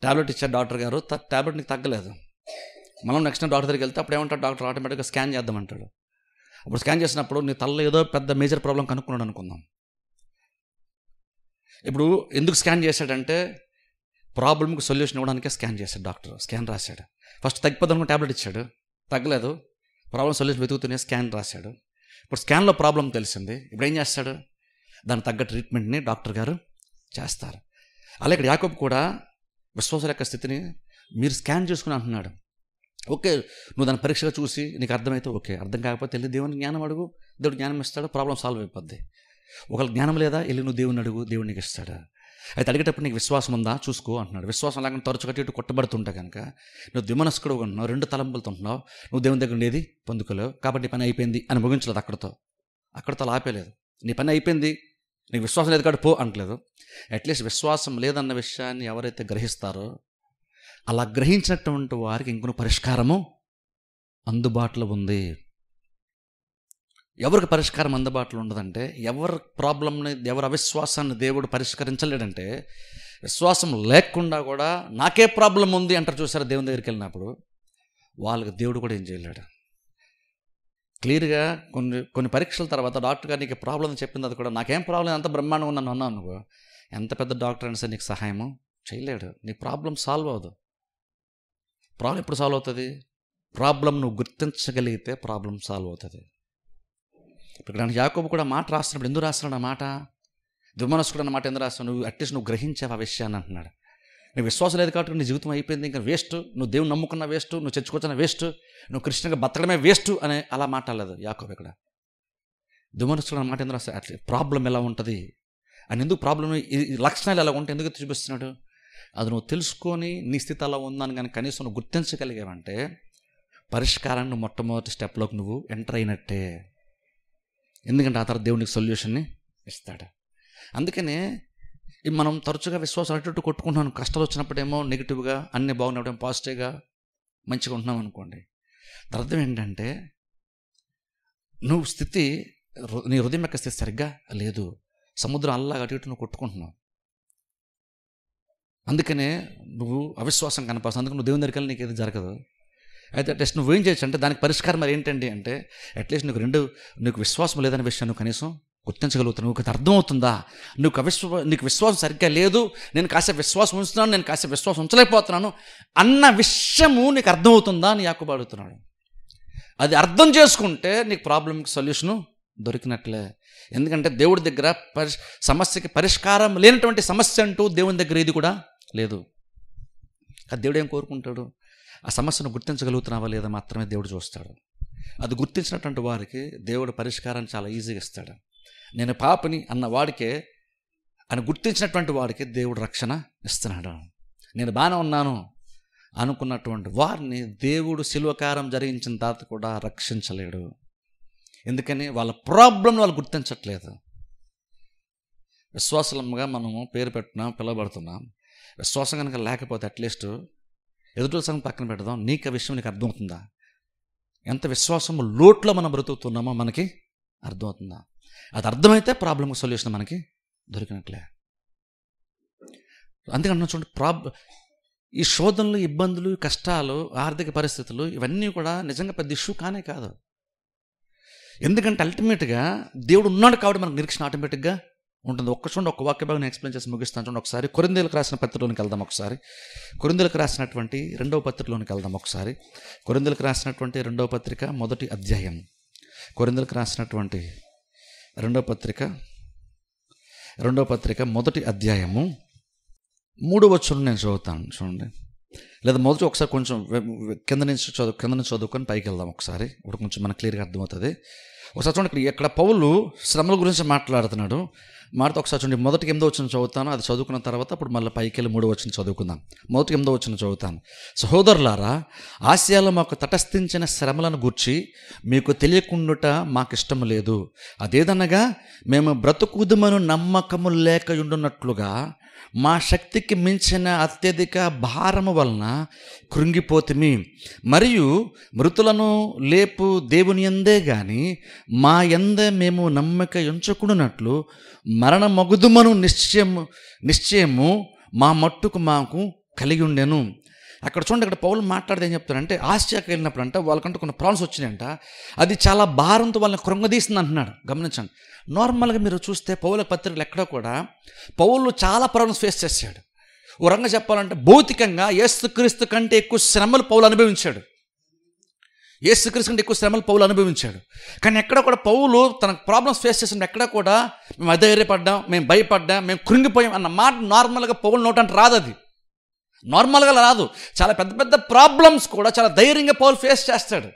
ట్యాబ్లెట్ ఇచ్చారు డాక్టర్ గారు ట్యాబ్లెట్ నీకు తగ్గలేదు మనం నెక్స్ట్ టైం డాక్టర్ దగ్గరికి వెళ్తే అప్పుడు ఏమంటారు డాక్టర్ ఆటోమేటిక్గా స్కాన్ చేద్దామంటాడు అప్పుడు స్కాన్ చేసినప్పుడు నీ తల్ల ఏదో పెద్ద మేజర్ ప్రాబ్లం కనుక్కున్నాడు అనుకుందాం ఇప్పుడు ఎందుకు స్కాన్ చేశాడంటే ప్రాబ్లమ్కి సొల్యూషన్ ఇవ్వడానికే స్కాన్ చేశాడు డాక్టర్ స్కాన్ రాశాడు ఫస్ట్ తగ్గిపోదాం ట్యాబ్లెట్ ఇచ్చాడు తగ్గలేదు ప్రాబ్లం సొల్యూషన్ వెతుకుతూనే స్కాన్ రాశాడు ఇప్పుడు స్కాన్లో ప్రాబ్లం తెలిసింది ఇప్పుడు ఏం చేస్తాడు దానికి తగ్గ ట్రీట్మెంట్ని డాక్టర్ గారు చేస్తారు అలా ఇక్కడ యాకబ్ కూడా విశ్వాసాల యొక్క స్థితిని మీరు స్కాన్ చేసుకుని అంటున్నాడు ఓకే నువ్వు దాని పరీక్షగా చూసి నీకు అర్థమైతే ఓకే అర్థం కాకపోతే వెళ్ళి దేవుని జ్ఞానం అడుగు దేవుడు జ్ఞానం ఇస్తాడు ప్రాబ్లం సాల్వ్ అయిపోద్ది ఒకవేళ జ్ఞానం లేదా వెళ్ళి నువ్వు దేవుని అడుగు దేవుడు నీకు అయితే అడిగేటప్పుడు నీకు విశ్వాసం ఉందా చూసుకో అంటున్నాడు విశ్వాసం లేకుండా తరచుగా ఇటు కొట్టబడుతుంటా కనుక నువ్వు దిమనస్కుడు ఉంటున్నావు రెండు తలంపులతో ఉంటున్నావు నువ్వు దేవుని దగ్గర ఉండేది పొందుకోలేవు కాబట్టి పని అయిపోయింది అని ముగించలేదు అక్కడతో అక్కడతో ఆపేలేదు నీ పని అయిపోయింది నీకు విశ్వాసం లేదు కాబట్టి పో అంటలేదు అట్లీస్ట్ విశ్వాసం లేదన్న విషయాన్ని ఎవరైతే గ్రహిస్తారో అలా గ్రహించినటువంటి వారికి ఇంకొన పరిష్కారము అందుబాటులో ఉంది ఎవరికి పరిష్కారం అందుబాటులో ఉండదంటే ఎవరి ప్రాబ్లంని ఎవరి అవిశ్వాసాన్ని దేవుడు పరిష్కరించలేడంటే విశ్వాసం లేకుండా కూడా నాకే ప్రాబ్లం ఉంది అంటారు చూసారు దేవుని దగ్గరికి వెళ్ళినప్పుడు వాళ్ళకి దేవుడు కూడా ఏం చేయలేడు క్లియర్గా కొన్ని కొన్ని పరీక్షల తర్వాత డాక్టర్ గారు నీకు ప్రాబ్లం చెప్పింది అది కూడా నాకేం ప్రాబ్లం ఎంత బ్రహ్మాండంగా ఉన్నాను అన్నాను నువ్వు ఎంత పెద్ద డాక్టర్ అయినా సరే నీకు సహాయము చేయలేడు నీ ప్రాబ్లం సాల్వ్ అవ్వదు ప్రాబ్లం ఎప్పుడు సాల్వ్ అవుతుంది ప్రాబ్లం నువ్వు గుర్తించగలిగితే ప్రాబ్లం సాల్వ్ అవుతుంది ఇక్కడ యాకోబు కూడా మాట రాస్తున్నప్పుడు ఎందుకు రాస్తున్నాడు మాట దుర్మనస్కుడు అన్నమాట ఎందుకు రాస్తున్నావు నువ్వు అట్లీస్ట్ నువ్వు గ్రహించావు ఆ విషయాన్ని అంటున్నాడు నీ విశ్వాసం లేదు కాబట్టి నీ జీవితం అయిపోయింది ఇంకా వేస్ట్ నువ్వు దేవుని నమ్ముకున్న వేస్ట్ నువ్వు చచ్చుకొచ్చిన వేస్ట్ నువ్వు కృష్ణగా బతకడమే వేస్ట్ అనే అలా మాట్లాడలేదు యాకోబు ఇక్కడ దుమనస్కుడు మాట ఎందుకు రాస్తాడు అట్లా ప్రాబ్లం ఎలా ఉంటుంది అని ఎందుకు ప్రాబ్లం లక్షణాలు ఎలా ఉంటాయి ఎందుకు చూపిస్తున్నాడు అది నువ్వు తెలుసుకొని నీ స్థితి అలా ఉందని కానీ కనీసం నువ్వు గుర్తించగలిగావంటే పరిష్కారాన్ని మొట్టమొదటి స్టెప్లోకి నువ్వు ఎంటర్ అయినట్టే ఎందుకంటే ఆ తర్వాత దేవునికి సొల్యూషన్ని ఇస్తాడు అందుకనే మనం తరచుగా విశ్వాసం అటు కొట్టుకుంటున్నాం కష్టాలు వచ్చినప్పుడేమో నెగిటివ్గా అన్ని బాగున్నప్పుడేమో పాజిటివ్గా మంచిగా ఉంటున్నాం అనుకోండి అర్థం ఏంటంటే నువ్వు స్థితి నీ హృదయం యొక్క స్థితి సరిగ్గా లేదు సముద్రం అల్లా అటు ఇటు నువ్వు కొట్టుకుంటున్నావు అందుకనే నువ్వు అవిశ్వాసం కనపడుతుంది అందుకు నువ్వు దేవుని దగ్గరికి నీకు ఏది జరగదు అయితే నువ్వు ఏం చేయొచ్చు అంటే దానికి పరిష్కారం మరి ఏంటండి అంటే అట్లీస్ట్ నీకు రెండు నీకు విశ్వాసం లేదనే విషయాన్ని కనీసం గుర్తించగలుగుతున్నావు అది అర్థమవుతుందా నీకు అవిశ్వ నీకు విశ్వాసం సరిగ్గా లేదు నేను కాసేపు విశ్వాసం ఉంచుతున్నాను నేను కాసేపు విశ్వాసం ఉంచలేకపోతున్నాను అన్న విషయము నీకు అర్థమవుతుందా అని యాకు అడుగుతున్నాడు అది అర్థం చేసుకుంటే నీకు ప్రాబ్లంకి సొల్యూషను దొరికినట్లే ఎందుకంటే దేవుడి దగ్గర పరి సమస్యకి పరిష్కారం లేనటువంటి సమస్య అంటూ దేవుని దగ్గర ఇది కూడా లేదు దేవుడు ఏం కోరుకుంటాడు ఆ సమస్యను గుర్తించగలుగుతున్నావా లేదా మాత్రమే దేవుడు చూస్తాడు అది గుర్తించినటువంటి వారికి దేవుడు పరిష్కారాన్ని చాలా ఈజీగా ఇస్తాడు నేను పాపని అన్న వాడికే అని గుర్తించినటువంటి వాడికి దేవుడు రక్షణ ఇస్తున్నాడు నేను బాగానే ఉన్నాను అనుకున్నటువంటి వారిని దేవుడు శిల్వకారం జరిగించిన తర్వాత కూడా రక్షించలేడు ఎందుకని వాళ్ళ ప్రాబ్లం వాళ్ళు గుర్తించట్లేదు విశ్వాసంగా మనము పేరు పెట్టున్నాం పిలవబడుతున్నాం విశ్వాసం కనుక లేకపోతే అట్లీస్ట్ ఎదుటి సంఘం పక్కన పెడదాం నీకు విషయం నీకు అర్థమవుతుందా ఎంత విశ్వాసము లోట్లో మనం బ్రతుకుతున్నామో మనకి అర్థమవుతుందా అది అర్థమైతే ప్రాబ్లమ్ సొల్యూషన్ మనకి దొరికినట్లే అందుకన్నా చూడండి ప్రాబ్ ఈ శోధనలు ఇబ్బందులు కష్టాలు ఆర్థిక పరిస్థితులు ఇవన్నీ కూడా నిజంగా పెద్ద ఇష్యూ కానే కాదు ఎందుకంటే అల్టిమేట్గా దేవుడు ఉన్నాడు కాబట్టి మనకు నిరీక్షణ ఆటోమేటిక్గా ఉంటుంది ఒక్క చూడండి ఒక వాక్య భాగం ఎక్స్ప్లెయిన్ చేసి ముగిస్తాను చూడండి ఒకసారి కొరిందేలకు రాసిన పత్రికలోనికి వెళ్దాం ఒకసారి కొరిందేలకు రాసినటువంటి రెండవ పత్రికలోనికి వెళ్దాం ఒకసారి కొరిందేలకు రాసినటువంటి రెండవ పత్రిక మొదటి అధ్యాయం కొరిందేలకు రాసినటువంటి రెండవ పత్రిక రెండవ పత్రిక మొదటి అధ్యాయము మూడవ చూడండి నేను చదువుతాను చూడండి లేదా మొదటి ఒకసారి కొంచెం కింద నుంచి చదువు కింద నుంచి చదువుకొని పైకి వెళ్దాం ఒకసారి ఇప్పుడు కొంచెం మనకు క్లియర్గా అర్థమవుతుంది ఒకసారి చూడండి ఇక్కడ పౌలు శ్రమల గురించి మాట్లాడుతున్నాడు మాటతో ఒకసారి చూడండి మొదటి ఎనిమిదో వచ్చిన చదువుతాను అది చదువుకున్న తర్వాత అప్పుడు మళ్ళీ పైకి వెళ్ళి మూడు వచ్చిన చదువుకుందాం మొదటి ఎనిమిదో వచ్చిన చదువుతాను సహోదరులారా ఆసియాలో మాకు తటస్థించిన శ్రమలను గుర్చి మీకు తెలియకుండుట మాకు ఇష్టం లేదు అదేదనగా మేము బ్రతుకుదుమను నమ్మకము లేక ఉండున్నట్లుగా మా శక్తికి మించిన అత్యధిక భారము వలన కృంగిపోతిమి మరియు మృతులను లేపు దేవుని ఎందే గాని మా ఎందే మేము నమ్మక ఎంచుకున్నట్లు మరణ మగుదుమను నిశ్చయము నిశ్చయము మా మట్టుకు మాకు కలిగి ఉండెను అక్కడ చూడండి అక్కడ పౌలు మాట్లాడితే ఏం చెప్తారంటే వెళ్ళినప్పుడు అంటే వాళ్ళకంటే కొన్ని ప్రాబ్లమ్స్ వచ్చినాయంట అది చాలా భారంతో వాళ్ళని కృంగదీసింది అంటున్నాడు గమనించండి నార్మల్గా మీరు చూస్తే పౌల పత్రికలు ఎక్కడ కూడా పౌలు చాలా ప్రాబ్లమ్స్ ఫేస్ చేశాడు ఓ రంగా చెప్పాలంటే భౌతికంగా యేసుక్రీస్తు కంటే ఎక్కువ శ్రమలు పౌలు అనుభవించాడు యేసుక్రీస్తు కంటే ఎక్కువ శ్రమలు పౌలు అనుభవించాడు కానీ ఎక్కడ కూడా పౌలు తన ప్రాబ్లమ్స్ ఫేస్ చేసిన ఎక్కడ కూడా మేము అధైర్యపడ్డాం మేము భయపడ్డాం మేము కృంగిపోయాం అన్న మాట నార్మల్గా పౌలు నోటంటే రాదు అది నార్మల్గా రాదు చాలా పెద్ద పెద్ద ప్రాబ్లమ్స్ కూడా చాలా ధైర్యంగా పౌలు ఫేస్ చేస్తాడు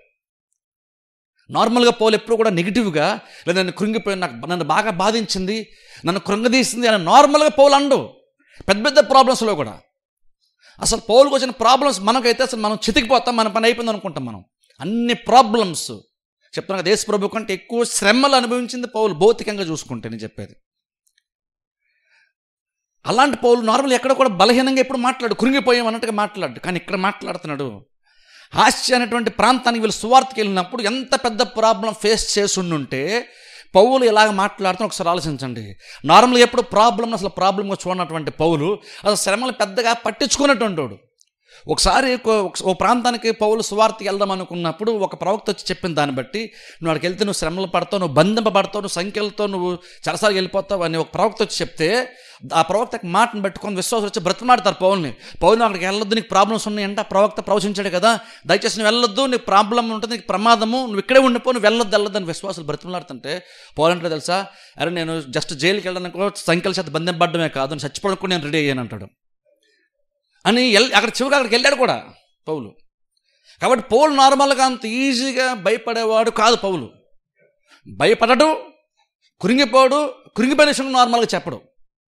నార్మల్గా పౌలు ఎప్పుడు కూడా నెగిటివ్గా లేదా నన్ను కృంగిపోయి నాకు నన్ను బాగా బాధించింది నన్ను కృంగదీసింది అని నార్మల్గా పౌలు అండు పెద్ద పెద్ద ప్రాబ్లమ్స్లో కూడా అసలు పౌలుకు వచ్చిన ప్రాబ్లమ్స్ మనకైతే అసలు మనం చితికిపోతాం మన పని అయిపోయింది అనుకుంటాం మనం అన్ని ప్రాబ్లమ్స్ చెప్తున్నా దేశ ప్రభు కంటే ఎక్కువ శ్రమలు అనుభవించింది పౌలు భౌతికంగా చూసుకుంటే నేను చెప్పేది అలాంటి పౌలు నార్మల్ ఎక్కడ కూడా బలహీనంగా ఎప్పుడు మాట్లాడు కురిగిపోయాం అన్నట్టుగా మాట్లాడు కానీ ఇక్కడ మాట్లాడుతున్నాడు హాస్య అనేటువంటి ప్రాంతానికి వీళ్ళు సువార్తకి వెళ్ళినప్పుడు ఎంత పెద్ద ప్రాబ్లం ఫేస్ ఉండుంటే పౌలు ఇలాగ మాట్లాడుతున్న ఒకసారి ఆలోచించండి నార్మల్గా ఎప్పుడు ప్రాబ్లం అసలు ప్రాబ్లంగా చూడనటువంటి పౌలు అసలు శ్రమలు పెద్దగా పట్టించుకున్నటువంటి వాడు ఒకసారి ఓ ప్రాంతానికి పౌలు సువార్తకి వెళ్దాం అనుకున్నప్పుడు ఒక ప్రవక్త వచ్చి చెప్పిన దాన్ని బట్టి నువ్వు అక్కడికి వెళ్తే నువ్వు శ్రమలు పడతావు నువ్వు బంధింపబడతావు నువ్వు సంఖ్యలతో నువ్వు చరసారి వెళ్ళిపోతావు అని ఒక ప్రవక్త వచ్చి చెప్తే ఆ ప్రవక్తకి మాటను పెట్టుకొని విశ్వాసం వచ్చి బ్రతమాడతారు పౌల్ని పౌల్ని అక్కడికి వెళ్ళొద్దు నీకు ప్రాబ్లమ్స్ ఉన్నాయంటే ప్రవక్త ప్రవచించాడు కదా దయచేసి నువ్వు వెళ్ళొద్దు నీకు ప్రాబ్లం ఉంటుంది నీకు ప్రమాదము నువ్వు ఇక్కడే ఉండిపో నువ్వు వెళ్ళొద్దు వెళ్ళొద్దు అని విశ్వాసాలు బ్రతమలాడుతుంటే పౌల్ అంటే తెలుసా అరే నేను జస్ట్ జైలుకి వెళ్ళడానికి కూడా సంఖ్యల చేత బంధింపడమే కాదు చచ్చిపోవడానికి నేను రెడీ అయ్యాను అంటాడు అని అక్కడ చివరికి అక్కడికి వెళ్ళాడు కూడా పౌలు కాబట్టి పౌలు నార్మల్గా అంత ఈజీగా భయపడేవాడు కాదు పౌలు భయపడడు కురింగిపోడు కురింగిపోయిన విషయం నార్మల్గా చెప్పడు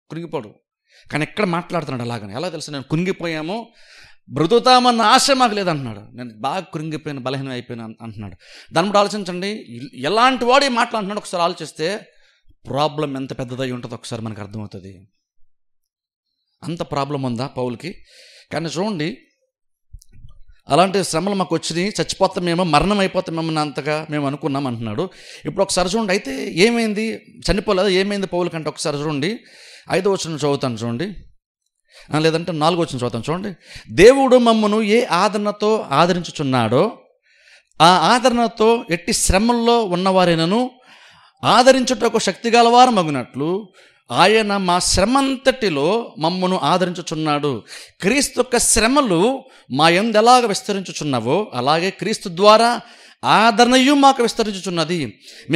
కురింగిపోడు కానీ ఎక్కడ మాట్లాడుతున్నాడు అలాగని ఎలా తెలుసు నేను కురింగిపోయాము బ్రతుకుతామన్న ఆశ మాకు లేదంటున్నాడు నేను బాగా కురింగిపోయిన బలహీనం అయిపోయిన అంటున్నాడు దాని బట్టి ఆలోచించండి ఎలాంటి వాడు మాట్లాడుతున్నాడు ఒకసారి ఆలోచిస్తే ప్రాబ్లం ఎంత పెద్దదై ఉంటుందో ఒకసారి మనకు అర్థమవుతుంది అంత ప్రాబ్లం ఉందా పౌలకి కానీ చూడండి అలాంటి శ్రమలు మాకు వచ్చినాయి చచ్చిపోతామేమో మరణం అయిపోతామేమో అంతగా మేము అనుకున్నాం అంటున్నాడు ఇప్పుడు ఒకసారి చూడండి అయితే ఏమైంది చనిపోలేదు ఏమైంది పౌలు కంటే ఒకసారి చూడండి ఐదో వచ్చిన చదువుతాను చూడండి లేదంటే నాలుగో వచ్చిన చదువుతాను చూడండి దేవుడు మమ్మను ఏ ఆదరణతో ఆదరించుచున్నాడో ఆ ఆదరణతో ఎట్టి శ్రమల్లో ఉన్నవారైనను ఆదరించుటకు శక్తి గలవారు మగునట్లు ఆయన మా శ్రమంతటిలో మమ్మను ఆదరించుచున్నాడు క్రీస్తు యొక్క శ్రమలు మా ఎందు ఎలాగ విస్తరించుచున్నావో అలాగే క్రీస్తు ద్వారా ఆదరణయు మాకు విస్తరించుచున్నది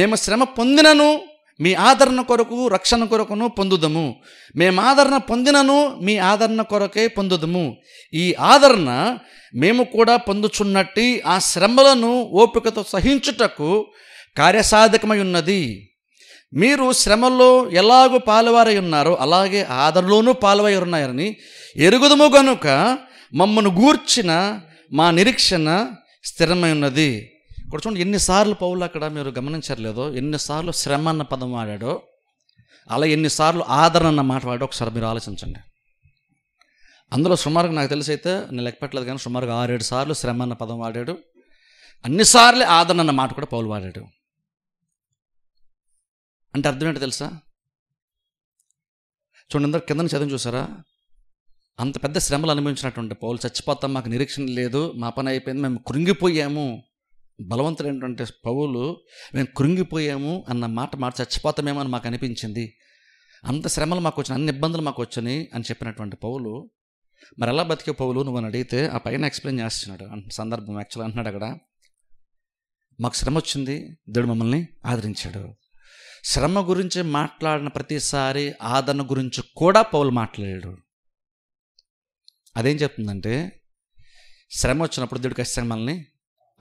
మేము శ్రమ పొందినను మీ ఆదరణ కొరకు రక్షణ కొరకును పొందుదము మేము ఆదరణ పొందినను మీ ఆదరణ కొరకే పొందుదము ఈ ఆదరణ మేము కూడా పొందుచున్నట్టి ఆ శ్రమలను ఓపికతో సహించుటకు కార్యసాధకమై ఉన్నది మీరు శ్రమల్లో ఎలాగో పాలువారై ఉన్నారో అలాగే ఆదరలోనూ పాలువై ఉన్నాయని ఎరుగుదము గనుక మమ్మను గూర్చిన మా నిరీక్షణ స్థిరమై ఉన్నది ఇక్కడ చూడండి ఎన్నిసార్లు పౌలు అక్కడ మీరు గమనించట్లేదో ఎన్నిసార్లు శ్రమ అన్న పదం వాడాడో అలా ఎన్నిసార్లు ఆదరణ అన్న మాట వాడో ఒకసారి మీరు ఆలోచించండి అందులో సుమారుగా నాకు తెలిసి అయితే నేను లెక్కపెట్టలేదు కానీ సుమారుగా ఆరేడు సార్లు శ్రమ అన్న పదం వాడాడు అన్నిసార్లు ఆదరణ అన్న మాట కూడా పౌలు వాడాడు అంటే అర్థం ఏంటో తెలుసా చూడండి అందరు కింద చదివి చూసారా అంత పెద్ద శ్రమలు అనుభవించినటువంటి పౌలు చచ్చిపోతాం మాకు నిరీక్షణ లేదు మా పని అయిపోయింది మేము కృంగిపోయాము బలవంతుడైనటువంటి పౌలు మేము కృంగిపోయాము అన్న మాట మాట చచ్చిపోతామేమో అని మాకు అనిపించింది అంత శ్రమలు మాకు వచ్చిన అన్ని ఇబ్బందులు మాకు వచ్చినాయి అని చెప్పినటువంటి పౌలు మరి ఎలా బతికే పౌలు నువ్వు అని అడిగితే ఆ పైన ఎక్స్ప్లెయిన్ చేస్తున్నాడు సందర్భం యాక్చువల్ అంటున్నాడు అక్కడ మాకు శ్రమ వచ్చింది దేవుడు మమ్మల్ని ఆదరించాడు శ్రమ గురించి మాట్లాడిన ప్రతిసారి ఆదరణ గురించి కూడా పౌలు మాట్లాడాడు అదేం చెప్తుందంటే శ్రమ వచ్చినప్పుడు దేవుడు ఖచ్చితంగా మనల్ని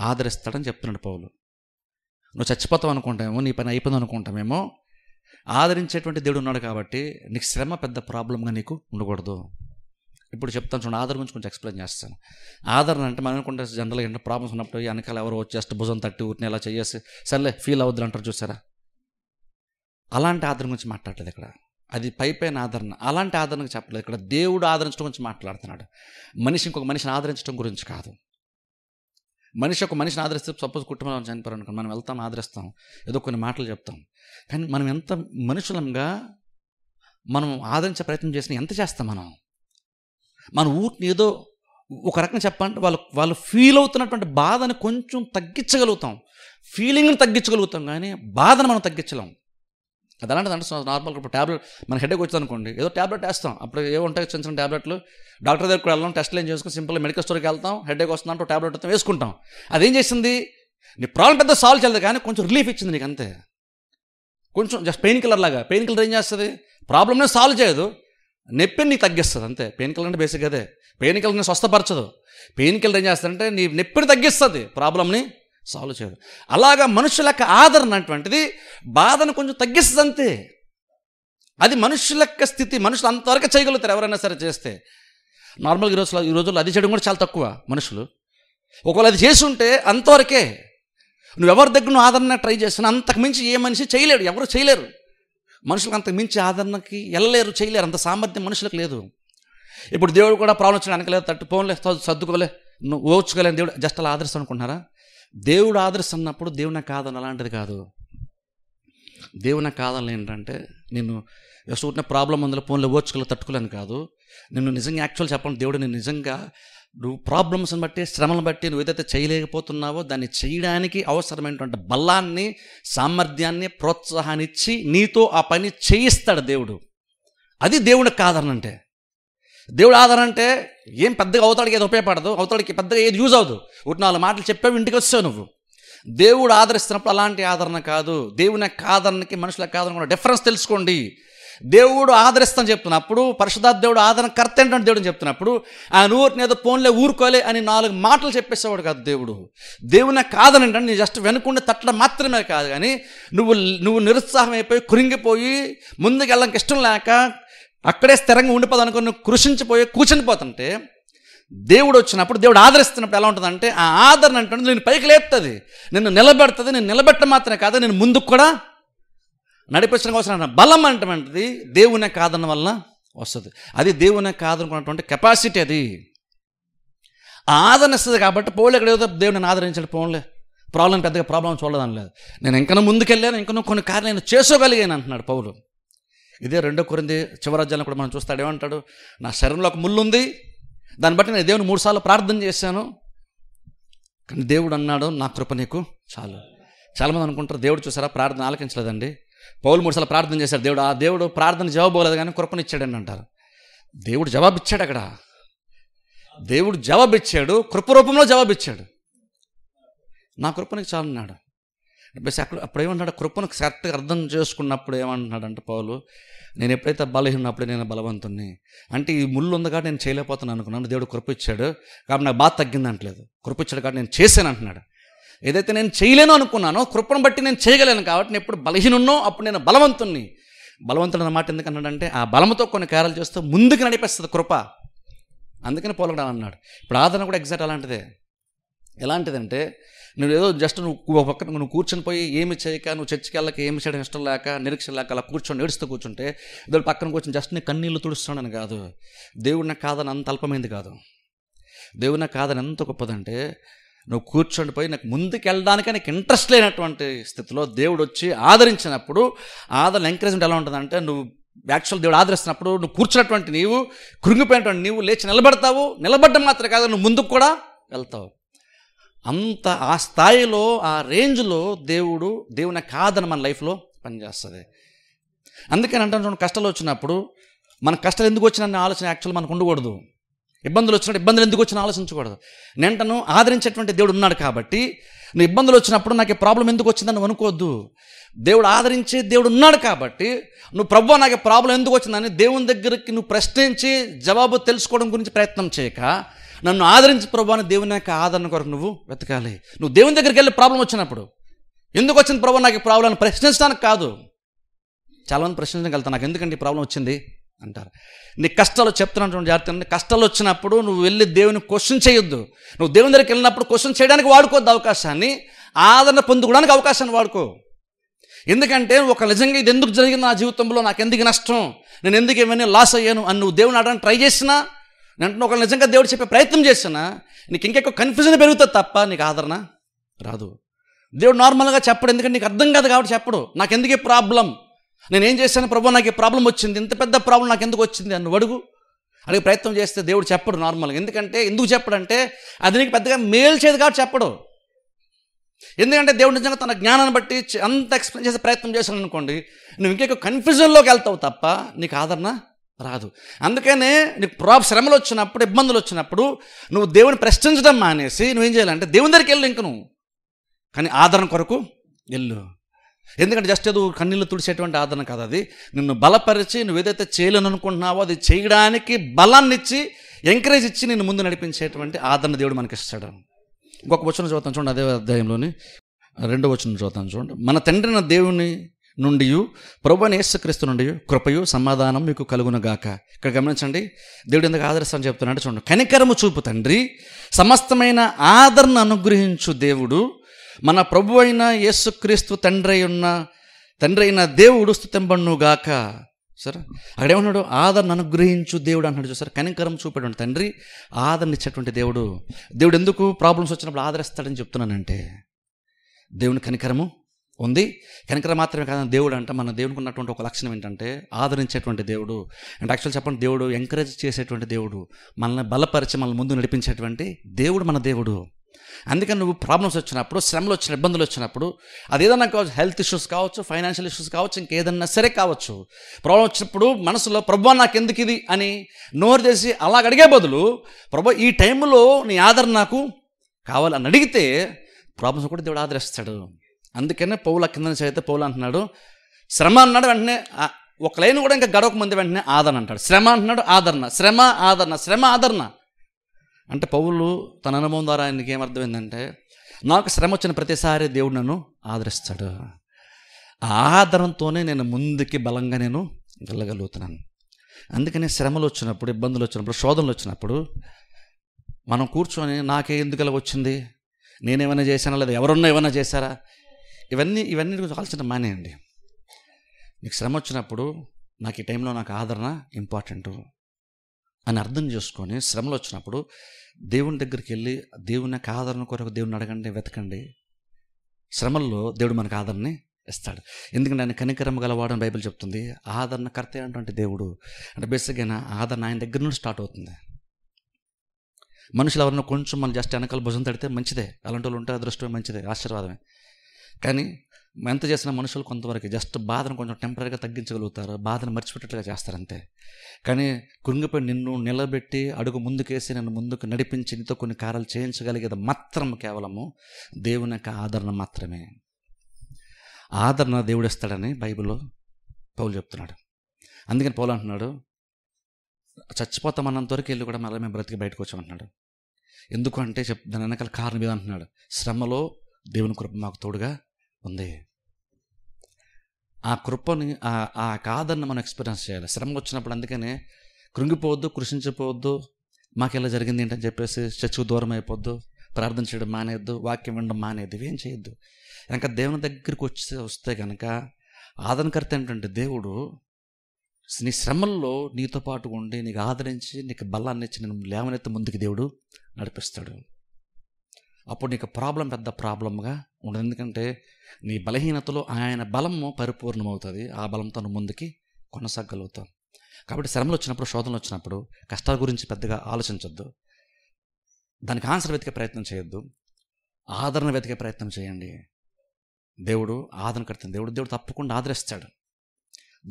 ఆదరిస్తాడని చెప్తున్నాడు పౌలు నువ్వు చచ్చిపోతావు అనుకుంటామేమో నీ పని అయిపోయింది అనుకుంటామేమో ఆదరించేటువంటి దేవుడు ఉన్నాడు కాబట్టి నీకు శ్రమ పెద్ద ప్రాబ్లంగా నీకు ఉండకూడదు ఇప్పుడు చెప్తాను చూడండి ఆధార్ గురించి కొంచెం ఎక్స్ప్లెయిన్ చేస్తాను ఆదరణ అంటే మనం అనుకుంటే జనరల్గా ఏంటంటే ప్రాబ్లమ్స్ ఉన్నప్పుడు వెనకాల ఎవరు వచ్చేస్తే భుజం తట్టి ఊరిని ఎలా చేసి సర్లే ఫీల్ అవుద్దు అంటారు చూసారా అలాంటి ఆదరణ గురించి మాట్లాడలేదు ఇక్కడ అది పై పైన ఆదరణ అలాంటి ఆదరణకు చెప్పలేదు ఇక్కడ దేవుడు ఆదరించడం గురించి మాట్లాడుతున్నాడు మనిషి ఇంకొక మనిషిని ఆదరించడం గురించి కాదు మనిషి ఒక మనిషిని ఆదరిస్తే సపోజ్ కుటుంబంలో చనిపోయారు అనుకో మనం వెళ్తాం ఆదరిస్తాం ఏదో కొన్ని మాటలు చెప్తాం కానీ మనం ఎంత మనుషులంగా మనం ఆదరించే ప్రయత్నం చేసిన ఎంత చేస్తాం మనం మన ఊరిని ఏదో ఒక రకం చెప్పాలంటే వాళ్ళు వాళ్ళు ఫీల్ అవుతున్నటువంటి బాధను కొంచెం తగ్గించగలుగుతాం ఫీలింగ్ని తగ్గించగలుగుతాం కానీ బాధను మనం తగ్గించలేం అది అలాంటిది అంటే నార్మల్గా ఇప్పుడు ట్యాబ్లెట్ మన హెడేక్ వచ్చింది అనుకోండి ఏదో ట్యాబ్లెట్ వేస్తాం అప్పుడు ఉంటాయి చిన్న చిన్న ట్యాబ్లెట్లు డాక్టర్ దగ్గరకు వెళ్ళాం టెస్ట్లు ఏం చేసుకుని సింపుల్ మెడికల్ స్టోర్కి వెళ్తాం హెడేక్ వస్తుందంటే అంటే ట్యాబ్లెట్ వస్తాం వేసుకుంటాం ఏం చేసింది నీ ప్రాబ్లం పెద్ద సాల్వ్ చేయలేదు కానీ కొంచెం రిలీఫ్ ఇచ్చింది నీకు అంతే కొంచెం జస్ట్ పెయిన్ కిల్లర్ లాగా పెయిన్ కిల్లర్ ఏం చేస్తుంది ప్రాబ్లమ్నే సాల్వ్ చేయదు నెప్పిని నీకు తగ్గిస్తుంది అంతే పెయిన్ కిల్లర్ అంటే బేసిక్ అదే పెయిన్ కిల్లర్ని స్వస్థపరచదు పెయిన్ కిల్లర్ ఏం అంటే నీ నొప్పిని తగ్గిస్తుంది ప్రాబ్లమ్ని సాల్వ్ చేయడం అలాగా యొక్క ఆదరణ అటువంటిది బాధను కొంచెం తగ్గిస్తుంది అంతే అది మనుషులక్క స్థితి మనుషులు అంతవరకు చేయగలుగుతారు ఎవరైనా సరే చేస్తే నార్మల్గా ఈరోజు ఈ రోజుల్లో అది చేయడం కూడా చాలా తక్కువ మనుషులు ఒకవేళ అది చేసి ఉంటే అంతవరకే నువ్వెవరి దగ్గర నువ్వు ఆదరణ ట్రై చేస్తున్నా అంతకు మించి ఏ మనిషి చేయలేడు ఎవరు చేయలేరు మనుషులకు అంతకు మించి ఆదరణకి వెళ్ళలేరు చేయలేరు అంత సామర్థ్యం మనుషులకు లేదు ఇప్పుడు దేవుడు కూడా ప్రాబ్లం వచ్చిన వెనకలేదు తట్టు పోన్లే సర్దుకోలే నువ్వు ఓచుకోలేని దేవుడు జస్ట్ అలా ఆదరిస్తాను అనుకుంటున్నారా దేవుడు ఆదర్శం అన్నప్పుడు దేవుని కాదని అలాంటిది కాదు దేవుని కాదని ఏంటంటే నేను జస్ట్ ప్రాబ్లం అందులో ఫోన్లో ఓర్చుకలు తట్టుకోలేను కాదు నేను నిజంగా యాక్చువల్ చెప్పండి దేవుడు నేను నిజంగా నువ్వు ప్రాబ్లమ్స్ని బట్టి శ్రమను బట్టి నువ్వు ఏదైతే చేయలేకపోతున్నావో దాన్ని చేయడానికి అవసరమైనటువంటి బలాన్ని సామర్థ్యాన్ని ప్రోత్సాహాన్ని ఇచ్చి నీతో ఆ పని చేయిస్తాడు దేవుడు అది దేవుడు కాదనంటే దేవుడు ఆధారం అంటే ఏం పెద్దగా అవతాడికి ఏది ఉపయోగపడదు అవతాడికి పెద్దగా ఏది యూజ్ అవ్వదు ఒకటి నాలుగు మాటలు చెప్పావు ఇంటికి వచ్చావు నువ్వు దేవుడు ఆదరిస్తున్నప్పుడు అలాంటి ఆదరణ కాదు దేవుని యొక్క ఆదరణకి మనుషుల యొక్క ఆదరణ కూడా డిఫరెన్స్ తెలుసుకోండి దేవుడు ఆదరిస్తాను చెప్తున్నప్పుడు పరిశుధాత్ దేవుడు ఆదరణ కర్త ఏంటంటే దేవుడు చెప్తున్నప్పుడు ఆయన ఊరిని ఏదో ఫోన్లే ఊరుకోలే అని నాలుగు మాటలు చెప్పేసేవాడు కాదు దేవుడు దేవుని యొక్క ఆదరణ ఏంటంటే నీ జస్ట్ వెనుకుండా తట్టడం మాత్రమే కాదు కానీ నువ్వు నువ్వు నిరుత్సాహం అయిపోయి కురింగిపోయి వెళ్ళడానికి ఇష్టం లేక అక్కడే స్థిరంగా ఉండిపోదు అనుకుని కృషించిపోయి పోతుంటే దేవుడు వచ్చినప్పుడు దేవుడు ఆదరిస్తున్నప్పుడు ఎలా ఉంటుందంటే ఆ ఆదరణ అంటే నేను పైకి లేపుతుంది నిన్ను నిలబెడుతుంది నేను నిలబెట్ట మాత్రమే కాదు నేను ముందుకు కూడా నడిపించడం కోసం బలం అంటే దేవుని కాదన వల్ల వస్తుంది అది దేవుని కాదనుకున్నటువంటి కెపాసిటీ అది ఆదరణ ఇస్తుంది కాబట్టి పోలే ఎక్కడ ఏదో దేవుడిని ఆదరించాడు పోన్లే ప్రాబ్లం పెద్దగా ప్రాబ్లం చూడదని లేదు నేను ఇంకనూ ముందుకెళ్ళాను ఇంకనూ కొన్ని కార్యాలు నేను చేసుకోగలిగాను అంటున్నాడు పౌలు ఇదే రెండో కొరింది చివరాజ్యాలను కూడా మనం చూస్తాడు ఏమంటాడు నా శరీరంలో ఒక ముళ్ళు ఉంది దాన్ని బట్టి నేను దేవుని మూడుసార్లు ప్రార్థన చేశాను కానీ దేవుడు అన్నాడు నా కృప నీకు చాలు చాలామంది అనుకుంటారు దేవుడు చూసారా ప్రార్థన ఆలకించలేదండి పౌలు మూడుసార్లు ప్రార్థన చేశారు దేవుడు ఆ దేవుడు ప్రార్థన జవాబోలేదు కానీ కృపనిచ్చాడని అంటారు దేవుడు జవాబిచ్చాడు అక్కడ దేవుడు జవాబిచ్చాడు కృప రూపంలో జవాబిచ్చాడు నా కృపనికి నీకు చాలన్నాడు అక్కడ అప్పుడు ఏమంటాడు కృపను కరెక్ట్గా అర్థం చేసుకున్నప్పుడు ఏమంటున్నాడంటే పౌలు నేను ఎప్పుడైతే బలహీనప్పుడు నేను బలవంతుణ్ణి అంటే ఈ ముళ్ళు ఉంది కాబట్టి నేను చేయలేకపోతున్నాను అనుకున్నాను దేవుడు కృప ఇచ్చాడు కాబట్టి నాకు బాధ తగ్గింది అంటలేదు కృప ఇచ్చాడు కాబట్టి నేను చేశాను అంటున్నాడు ఏదైతే నేను చేయలేను అనుకున్నానో కృపను బట్టి నేను చేయగలను కాబట్టి నేను ఎప్పుడు బలహీనున్నో అప్పుడు నేను బలవంతుణ్ణి బలవంతుడు అన్నమాట ఎందుకన్నాడంటే ఆ బలంతో కొన్ని కార్యాలు చేస్తూ ముందుకు నడిపేస్తుంది కృప అందుకని పోలగడాలన్నాడు ఇప్పుడు ఆదరణ కూడా ఎగ్జాక్ట్ అలాంటిదే ఎలాంటిదంటే నువ్వు ఏదో జస్ట్ నువ్వు ఒక పక్కన నువ్వు కూర్చొని పోయి ఏమి చేయక నువ్వు చర్చికి వెళ్ళక ఏమి చేయడం ఇష్టం లేక నిరీక్ష లేక అలా కూర్చొని ఏడుస్తూ కూర్చుంటే ఇద్దరు పక్కన కూర్చొని జస్ట్ నేను కన్నీళ్ళు తుడుస్తున్నాను కాదు దేవుడు నాకు కాదని అంత అల్పమైంది కాదు దేవుడు నాకు కాదని ఎంత గొప్పదంటే నువ్వు కూర్చొని పోయి నాకు ముందుకు వెళ్ళడానికి నీకు ఇంట్రెస్ట్ లేనటువంటి స్థితిలో దేవుడు వచ్చి ఆదరించినప్పుడు ఆదరణ ఎంకరేజ్మెంట్ ఎలా ఉంటుందంటే నువ్వు యాక్చువల్ దేవుడు ఆదరిస్తున్నప్పుడు నువ్వు కూర్చున్నటువంటి నీవు కృంగిపోయినటువంటి నీవు లేచి నిలబడతావు నిలబడ్డం మాత్రమే కాదు నువ్వు ముందుకు కూడా వెళ్తావు అంత ఆ స్థాయిలో ఆ రేంజ్లో దేవుడు దేవుని కాదని మన లైఫ్లో పనిచేస్తుంది అందుకని అంటే చూడండి కష్టాలు వచ్చినప్పుడు మన కష్టాలు ఎందుకు వచ్చిన ఆలోచన యాక్చువల్ మనకు ఉండకూడదు ఇబ్బందులు వచ్చినప్పుడు ఇబ్బందులు ఎందుకు వచ్చినా ఆలోచించకూడదు నేంటను ఆదరించేటువంటి దేవుడు ఉన్నాడు కాబట్టి నువ్వు ఇబ్బందులు వచ్చినప్పుడు నాకు ప్రాబ్లం ఎందుకు వచ్చిందని అనుకోవద్దు దేవుడు ఆదరించే దేవుడు ఉన్నాడు కాబట్టి నువ్వు ప్రభు నాకు ప్రాబ్లం ఎందుకు వచ్చిందని దేవుని దగ్గరికి నువ్వు ప్రశ్నించి జవాబు తెలుసుకోవడం గురించి ప్రయత్నం చేయక నన్ను ఆదరించి ప్రభు దేవుని యొక్క ఆదరణ కొరకు నువ్వు వెతకాలి నువ్వు దేవుని దగ్గరికి వెళ్ళి ప్రాబ్లం వచ్చినప్పుడు ఎందుకు వచ్చింది ప్రభు నాకు ఈ ప్రాబ్లం ప్రశ్నించడానికి కాదు చాలామంది ప్రశ్నించగలుగుతాను నాకు ఎందుకంటే ఈ ప్రాబ్లం వచ్చింది అంటారు నీ కష్టాలు చెప్తున్నటువంటి జాగ్రత్త కష్టాలు వచ్చినప్పుడు నువ్వు వెళ్ళి దేవుని క్వశ్చన్ చేయొద్దు నువ్వు దేవుని దగ్గరికి వెళ్ళినప్పుడు క్వశ్చన్ చేయడానికి వాడుకోవద్దు అవకాశాన్ని ఆదరణ పొందుకోవడానికి అవకాశాన్ని వాడుకో ఎందుకంటే ఒక నిజంగా ఇది ఎందుకు జరిగింది నా జీవితంలో నాకు ఎందుకు నష్టం నేను ఎందుకు ఏమైనా లాస్ అయ్యాను అని నువ్వు దేవుని ఆడడానికి ట్రై చేసినా నేను ఒకళ్ళు నిజంగా దేవుడు చెప్పే ప్రయత్నం చేసినా నీకు ఇంకెక్కువ కన్ఫ్యూజన్ పెరుగుతుంది తప్ప నీకు ఆదరణ రాదు దేవుడు నార్మల్గా చెప్పడు ఎందుకంటే నీకు అర్థం కాదు కాబట్టి చెప్పడు నాకు ఎందుకే ప్రాబ్లం నేను ఏం చేశాను ప్రభు నాకు ఈ ప్రాబ్లం వచ్చింది ఇంత పెద్ద ప్రాబ్లం నాకు ఎందుకు వచ్చింది అని అడుగు అడిగి ప్రయత్నం చేస్తే దేవుడు చెప్పడు నార్మల్గా ఎందుకంటే ఎందుకు చెప్పడంటే అది నీకు పెద్దగా మేలు చేయదు కాబట్టి చెప్పడు ఎందుకంటే దేవుడు నిజంగా తన జ్ఞానాన్ని బట్టి అంత ఎక్స్ప్లెయిన్ చేసే ప్రయత్నం చేశాను అనుకోండి నువ్వు ఇంకెక్కువ కన్ఫ్యూజన్లోకి వెళ్తావు తప్ప నీకు ఆదరణ రాదు అందుకనే నీకు ప్రా శ్రమలు వచ్చినప్పుడు ఇబ్బందులు వచ్చినప్పుడు నువ్వు దేవుని ప్రశ్నించడం మానేసి ఏం చేయాలంటే దేవుని దగ్గరికి వెళ్ళు ఇంక నువ్వు కానీ ఆదరణ కొరకు వెళ్ళు ఎందుకంటే జస్ట్ ఏదో కన్నీళ్ళు తుడిచేటువంటి ఆదరణ కాదు అది నిన్ను బలపరిచి నువ్వు ఏదైతే చేయలేను అనుకుంటున్నావో అది చేయడానికి బలాన్ని ఇచ్చి ఎంకరేజ్ ఇచ్చి నిన్ను ముందు నడిపించేటువంటి ఆదరణ దేవుడు మనకి ఇస్తాడు ఇంకొక వచ్చిన చూద్దాం చూడండి అదే అధ్యాయంలోని రెండో వచనం చూద్దాం చూడండి మన తండ్రిన దేవుని నుండి ప్రభు యేసుక్రీస్తు నుండి కృపయు సమాధానం మీకు కలుగునుగాక ఇక్కడ గమనించండి దేవుడు ఎందుకు ఆదర్శం చెప్తున్నాడు చూడండి కనికరము చూపు తండ్రి సమస్తమైన ఆదరణ అనుగ్రహించు దేవుడు మన ప్రభు అయిన యేసుక్రీస్తు తండ్రి ఉన్న తండ్రి అయిన దేవుడు స్థుతింబడుగాక సరే అక్కడేమన్నాడు ఆదరణ అనుగ్రహించు దేవుడు అంటున్నాడు చూసారు కనికరం చూపేటువంటి తండ్రి ఆదరణ ఇచ్చేటువంటి దేవుడు దేవుడు ఎందుకు ప్రాబ్లమ్స్ వచ్చినప్పుడు ఆదరిస్తాడని చెప్తున్నానంటే దేవుని కనికరము ఉంది కనుక మాత్రమే కాదు దేవుడు అంటే మన దేవుడికి ఉన్నటువంటి ఒక లక్షణం ఏంటంటే ఆదరించేటువంటి దేవుడు అండ్ యాక్చువల్ చెప్పండి దేవుడు ఎంకరేజ్ చేసేటువంటి దేవుడు మనల్ని బలపరిచి మనల్ని ముందు నడిపించేటువంటి దేవుడు మన దేవుడు అందుకని నువ్వు ప్రాబ్లమ్స్ వచ్చినప్పుడు శ్రమలు వచ్చిన ఇబ్బందులు వచ్చినప్పుడు అది ఏదన్నా కావచ్చు హెల్త్ ఇష్యూస్ కావచ్చు ఫైనాన్షియల్ ఇష్యూస్ కావచ్చు ఇంకేదన్నా సరే కావచ్చు ప్రాబ్లం వచ్చినప్పుడు మనసులో ప్రభు నాకు ఎందుకు ఇది అని నోరు చేసి అలాగ అడిగే బదులు ప్రభు ఈ టైంలో నీ ఆదరణ నాకు కావాలని అడిగితే ప్రాబ్లమ్స్ కూడా దేవుడు ఆదరిస్తాడు అందుకనే పౌలు కింద నుంచి అయితే పౌలు అంటున్నాడు శ్రమ అన్నాడు వెంటనే ఒక లైన్ కూడా ఇంకా గడవక ముందు వెంటనే ఆదరణ అంటాడు శ్రమ అంటున్నాడు ఆదరణ శ్రమ ఆదరణ శ్రమ ఆదరణ అంటే పౌలు తన అనుభవం ద్వారా ఆయనకి ఏమర్థమైందంటే నాకు శ్రమ వచ్చిన ప్రతిసారి దేవుడు నన్ను ఆదరిస్తాడు ఆదరణతోనే నేను ముందుకి బలంగా నేను వెళ్ళగలుగుతున్నాను అందుకనే శ్రమలు వచ్చినప్పుడు ఇబ్బందులు వచ్చినప్పుడు శోధనలు వచ్చినప్పుడు మనం కూర్చొని నాకే ఎందుకు అలా వచ్చింది నేనేమైనా చేశానా లేదా ఎవరన్నా ఏమైనా చేశారా ఇవన్నీ ఇవన్నీ కొంచెం ఆలోచన మానేయండి నీకు శ్రమ వచ్చినప్పుడు నాకు ఈ టైంలో నాకు ఆదరణ ఇంపార్టెంట్ అని అర్థం చేసుకొని శ్రమలు వచ్చినప్పుడు దేవుని దగ్గరికి వెళ్ళి దేవుని యొక్క ఆదరణ కొరకు దేవుని అడగండి వెతకండి శ్రమల్లో దేవుడు మనకు ఆదరణని ఇస్తాడు ఎందుకంటే ఆయన కనికరం గలవాడని బైబిల్ చెప్తుంది ఆదరణ కర్త అంటే దేవుడు అంటే బేసిక్గా ఆదరణ ఆయన దగ్గర నుండి స్టార్ట్ అవుతుంది మనుషులు ఎవరైనా కొంచెం మనం జస్ట్ వెనకాల భుజం తడితే మంచిదే అలాంటి వాళ్ళు ఉంటే అదృష్టమే మంచిదే ఆశీర్వాదమే కానీ ఎంత చేసిన మనుషులు కొంతవరకు జస్ట్ బాధను కొంచెం టెంపరీగా తగ్గించగలుగుతారు బాధను మర్చిపెట్టేట్లుగా చేస్తారు అంతే కానీ కృంగిపోయి నిన్ను నిలబెట్టి అడుగు ముందుకేసి నన్ను ముందుకు నడిపించి నీతో కొన్ని కార్యాలు చేయించగలిగేది మాత్రం కేవలము దేవుని యొక్క ఆదరణ మాత్రమే ఆదరణ దేవుడు ఇస్తాడని బైబిల్లో పౌలు చెప్తున్నాడు అందుకని పౌలు అంటున్నాడు వరకు వెళ్ళి కూడా మళ్ళీ మేము బ్రతికి బయటకు వచ్చామంటున్నాడు ఎందుకు అంటే చెప్ దాని వెనకాల కారణం ఏదంటున్నాడు శ్రమలో దేవుని కృప మాకు తోడుగా ఉంది ఆ కృపని ఆ కాదన్న మనం ఎక్స్పీరియన్స్ చేయాలి శ్రమ వచ్చినప్పుడు అందుకనే కృంగిపోవద్దు కృషించిపోవద్దు మాకు ఇలా జరిగింది ఏంటని చెప్పేసి చర్చకు దూరం అయిపోద్దు ప్రార్థన చేయడం మానేయద్దు వాక్యం వినడం మానేద్దు ఏం చేయొద్దు కనుక దేవుని దగ్గరికి వచ్చి వస్తే కనుక ఆదరణకర్త ఏంటంటే దేవుడు నీ శ్రమల్లో నీతో పాటు ఉండి నీకు ఆదరించి నీకు బలాన్ని ఇచ్చి నేను లేవనెత్తి ముందుకు దేవుడు నడిపిస్తాడు అప్పుడు నీకు ప్రాబ్లం పెద్ద ప్రాబ్లంగా ఉండదు ఎందుకంటే నీ బలహీనతలో ఆయన బలము పరిపూర్ణమవుతుంది ఆ బలంతో ముందుకి కొనసాగలుగుతాం కాబట్టి శ్రమలు వచ్చినప్పుడు శోధనలు వచ్చినప్పుడు కష్టాల గురించి పెద్దగా ఆలోచించొద్దు దానికి ఆన్సర్ వెతికే ప్రయత్నం చేయొద్దు ఆదరణ వెతికే ప్రయత్నం చేయండి దేవుడు ఆదరణ కడుతుంది దేవుడు దేవుడు తప్పకుండా ఆదరిస్తాడు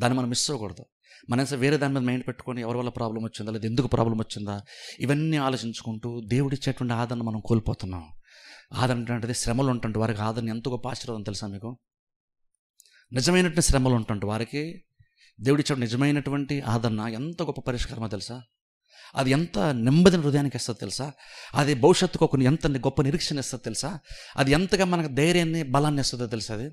దాన్ని మనం మిస్ అవ్వకూడదు మనం వేరే దాని మీద మైండ్ పెట్టుకొని ఎవరి వల్ల ప్రాబ్లం వచ్చిందా లేదా ఎందుకు ప్రాబ్లం వచ్చిందా ఇవన్నీ ఆలోచించుకుంటూ దేవుడిచ్చేటువంటి ఆదరణ మనం కోల్పోతున్నాం ఆదరణ శ్రమలు ఉంటుంటే వారికి ఆదరణ ఎంత గొప్ప ఆశీర్వాదం తెలుసా మీకు నిజమైనటువంటి శ్రమలు ఉంటుంటే వారికి దేవుడిచ్చిన నిజమైనటువంటి ఆదరణ ఎంత గొప్ప పరిష్కారమో తెలుసా అది ఎంత నెమ్మదిని హృదయానికి ఇస్తుంది తెలుసా అది భవిష్యత్తుకు ఒక ఎంత గొప్ప నిరీక్షణ ఇస్తుంది తెలుసా అది ఎంతగా మనకు ధైర్యాన్ని బలాన్ని ఇస్తుందో తెలుసా అది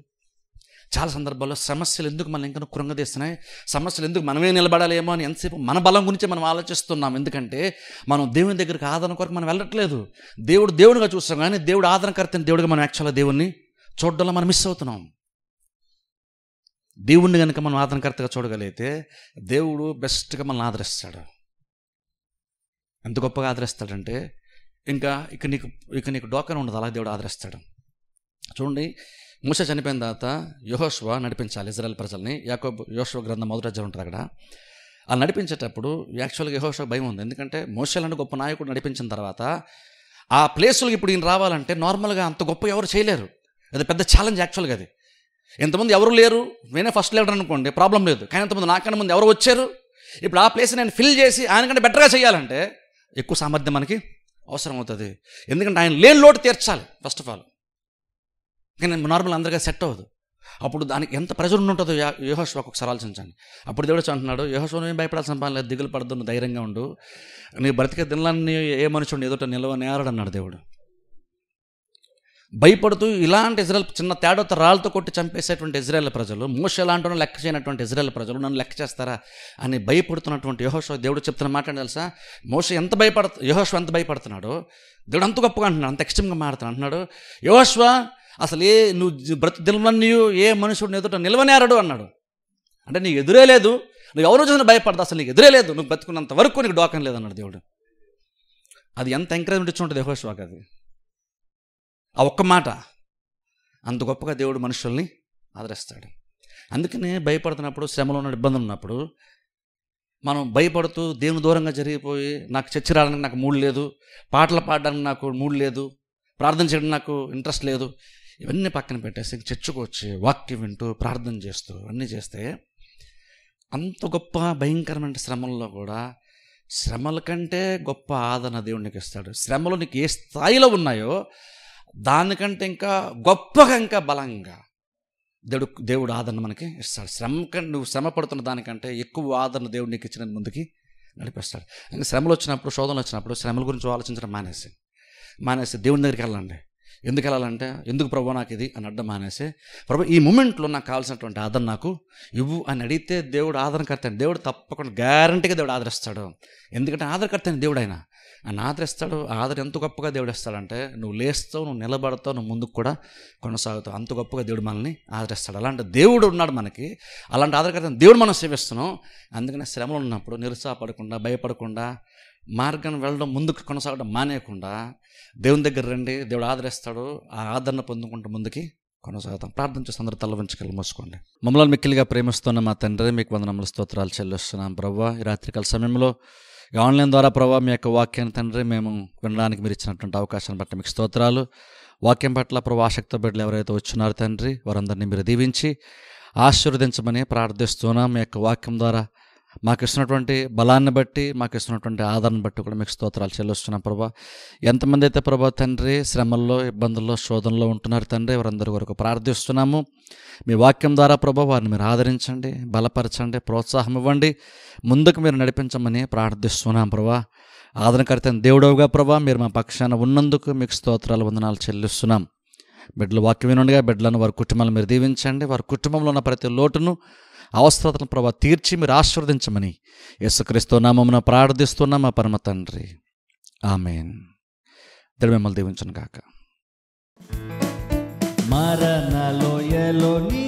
చాలా సందర్భాల్లో సమస్యలు ఎందుకు మనం ఇంకా కృంగదీస్తున్నాయి సమస్యలు ఎందుకు మనమే నిలబడాలేమో అని ఎంతసేపు మన బలం గురించి మనం ఆలోచిస్తున్నాం ఎందుకంటే మనం దేవుని దగ్గరికి ఆదరణ కొరకు మనం వెళ్ళట్లేదు దేవుడు దేవుడిగా చూస్తాం కానీ దేవుడు ఆదరణకర్తని దేవుడిగా మనం యాక్చువల్గా దేవుణ్ణి చూడడంలో మనం మిస్ అవుతున్నాం దేవుణ్ణి కనుక మనం ఆదరణకర్తగా చూడగలిగితే దేవుడు బెస్ట్గా మనల్ని ఆదరిస్తాడు ఎంత గొప్పగా ఆదరిస్తాడంటే ఇంకా ఇక నీకు ఇక నీకు డోకన ఉండదు అలా దేవుడు ఆదరిస్తాడు చూడండి మూస చనిపోయిన తర్వాత యహోష్వ నడిపించాలి ఇజ్రాయల్ ప్రజల్ని యాకోబ్ యోష్వ గ్రంథం మొదటి అధ్యాయం ఉంటుంది అక్కడ అలా నడిపించేటప్పుడు యాక్చువల్గా యహోష్వ భయం ఉంది ఎందుకంటే మోసలను గొప్ప నాయకుడు నడిపించిన తర్వాత ఆ ప్లేసులకు ఇప్పుడు ఈయన రావాలంటే నార్మల్గా అంత గొప్ప ఎవరు చేయలేరు అది పెద్ద ఛాలెంజ్ యాక్చువల్గా అది ఎంతమంది ఎవరు లేరు నేనే ఫస్ట్ లీడర్ అనుకోండి ప్రాబ్లం లేదు కానీ ఎంతమంది నాకన్నా ముందు ఎవరు వచ్చారు ఇప్పుడు ఆ ప్లేస్ నేను ఫిల్ చేసి ఆయనకంటే బెటర్గా చేయాలంటే ఎక్కువ సామర్థ్యం మనకి అవసరం అవుతుంది ఎందుకంటే ఆయన లేని లోటు తీర్చాలి ఫస్ట్ ఆఫ్ ఆల్ కానీ నార్మల్ అందరికీ సెట్ అవ్వదు అప్పుడు దానికి ఎంత ప్రెజర్ ఉంటుందో యోహోశ్వాకు ఒకసారి ఆలోచించండి అప్పుడు దేవుడు అంటున్నాడు యోహోశ్వ ఏం భయపడాల్సిన పని లేదు దిగులు పడదు నువ్వు ధైర్యంగా ఉండు నీ బ్రతికే దినాలన్నీ ఏ మనుషుడు ఎదుట నిల్వ నేరడు అన్నాడు దేవుడు భయపడుతూ ఇలాంటి ఇజ్రాయల్ చిన్న తేడాతో రాళ్ళతో కొట్టి చంపేసేటువంటి ఇజ్రాయల్ ప్రజలు మోస లాంటి లెక్క చేయనటువంటి ఇజ్రాయల్ ప్రజలు నన్ను లెక్క చేస్తారా అని భయపడుతున్నటువంటి యహోషో దేవుడు చెప్తున్న మాట తెలుసా మోస ఎంత భయపడ యోహశ్వ ఎంత భయపడుతున్నాడో దేవుడు అంత గొప్పగా అంటున్నాడు అంత ఎక్స్ట్రీమ్గా మాడుతున్నాడు అంటున్నాడు యహోష్వ అసలు ఏ నువ్వు బ్రతి దినమన్నీ ఏ మనుషుడు ఎదుట నిలవనేరడు అన్నాడు అంటే నీకు ఎదురే లేదు నువ్వు ఎవరు చూసినా భయపడదు అసలు నీకు ఎదురే లేదు నువ్వు బ్రతుకున్నంత వరకు నీకు డోకం అన్నాడు దేవుడు అది ఎంత ఎంకరేజ్మెంట్ ఇచ్చి ఉంటుంది యహోశ్వాకి అది ఆ ఒక్క మాట అంత గొప్పగా దేవుడు మనుషుల్ని ఆదరిస్తాడు అందుకనే భయపడుతున్నప్పుడు శ్రమలో ఉన్న ఇబ్బందులు ఉన్నప్పుడు మనం భయపడుతూ దేవుని దూరంగా జరిగిపోయి నాకు చర్చి రావడానికి నాకు మూడు లేదు పాటలు పాడడానికి నాకు మూడు లేదు ప్రార్థన చేయడానికి నాకు ఇంట్రెస్ట్ లేదు ఇవన్నీ పక్కన పెట్టేసి చర్చకు వచ్చి వాక్యం వింటూ ప్రార్థన చేస్తూ అన్నీ చేస్తే అంత గొప్ప భయంకరమైన శ్రమంలో కూడా శ్రమల కంటే గొప్ప ఆదరణ దేవుడికి ఇస్తాడు శ్రమలు నీకు ఏ స్థాయిలో ఉన్నాయో దానికంటే ఇంకా గొప్పగా ఇంకా బలంగా దేవుడు దేవుడు ఆదరణ మనకి ఇస్తాడు శ్రమ కంటే నువ్వు శ్రమ పడుతున్న దానికంటే ఎక్కువ ఆదరణ దేవుడు నీకు ఇచ్చిన ముందుకి నడిపిస్తాడు ఇంకా శ్రమలు వచ్చినప్పుడు శోధనలు వచ్చినప్పుడు శ్రమల గురించి ఆలోచించడం మానేసి మానేసి దేవుని దగ్గరికి వెళ్ళండి ఎందుకు వెళ్ళాలంటే ఎందుకు ప్రభు నాకు ఇది అని అడ్డం మానేసి ప్రభు ఈ మూమెంట్లో నాకు కావాల్సినటువంటి ఆదరణ నాకు ఇవ్వు అని అడిగితే దేవుడు ఆదరణకర్త దేవుడు తప్పకుండా గ్యారంటీగా దేవుడు ఆదరిస్తాడు ఎందుకంటే ఆదరణకర్త అని దేవుడు ఆయన అని ఆదరిస్తాడు ఆదర ఎంత గొప్పగా దేవుడు ఇస్తాడంటే నువ్వు లేస్తావు నువ్వు నిలబడతావు నువ్వు ముందుకు కూడా కొనసాగుతావు అంత గొప్పగా దేవుడు మనల్ని ఆదరిస్తాడు అలాంటి దేవుడు ఉన్నాడు మనకి అలాంటి ఆదరణకర్త దేవుడు మనం సేవిస్తున్నాం అందుకనే శ్రమలు ఉన్నప్పుడు నిరుత్సాహపడకుండా భయపడకుండా మార్గం వెళ్ళడం ముందుకు కొనసాగడం మానేయకుండా దేవుని దగ్గర రండి దేవుడు ఆదరిస్తాడు ఆ ఆదరణ పొందుకుంటూ ముందుకి కొనసాగుతాం ప్రార్థన చేసి అందరూ తల మోసుకోండి మమ్మల్ని మిక్కిలిగా ప్రేమిస్తున్న మా తండ్రి మీకు వందనముల స్తోత్రాలు చెల్లిస్తున్నాం ప్రభావ ఈ రాత్రికాల సమయంలో ఆన్లైన్ ద్వారా ప్రభావ మీ యొక్క వాక్యాన్ని తండ్రి మేము వినడానికి మీరు ఇచ్చినటువంటి అవకాశాన్ని బట్టి మీకు స్తోత్రాలు వాక్యం పట్ల ప్రభు ఆసక్తితో బిడ్డలు ఎవరైతే వచ్చినారో తండ్రి వారందరినీ మీరు దీవించి ఆశీర్వదించమని ప్రార్థిస్తున్నాం మీ యొక్క వాక్యం ద్వారా మాకు ఇస్తున్నటువంటి బలాన్ని బట్టి మాకు ఇస్తున్నటువంటి ఆదరణ బట్టి కూడా మీకు స్తోత్రాలు చెల్లిస్తున్నాం ప్రభా ఎంతమంది అయితే ప్రభా తండ్రి శ్రమల్లో ఇబ్బందుల్లో శోధనలో ఉంటున్నారు తండ్రి వారందరి వరకు ప్రార్థిస్తున్నాము మీ వాక్యం ద్వారా ప్రభా వారిని మీరు ఆదరించండి బలపరచండి ప్రోత్సాహం ఇవ్వండి ముందుకు మీరు నడిపించమని ప్రార్థిస్తున్నాం ప్రభా ఆదరణకర్త దేవుడవుగా ప్రభా మీరు మా పక్షాన ఉన్నందుకు మీకు స్తోత్రాలు వందనాలు చెల్లిస్తున్నాం బిడ్డలు వాక్యమైన వినుండగా బిడ్డలను వారి కుటుంబాలను మీరు దీవించండి వారి కుటుంబంలో ఉన్న ప్రతి లోటును అవసరతను ప్రభా తీర్చి మీరు ఆశీర్వదించమని యేసుక్రీస్తు నామమున ప్రార్థిస్తున్నాం మా పరమ తండ్రి ఆమెన్ దేవుడు మిమ్మల్ని దీవించను కాక మరణలోయలో నీ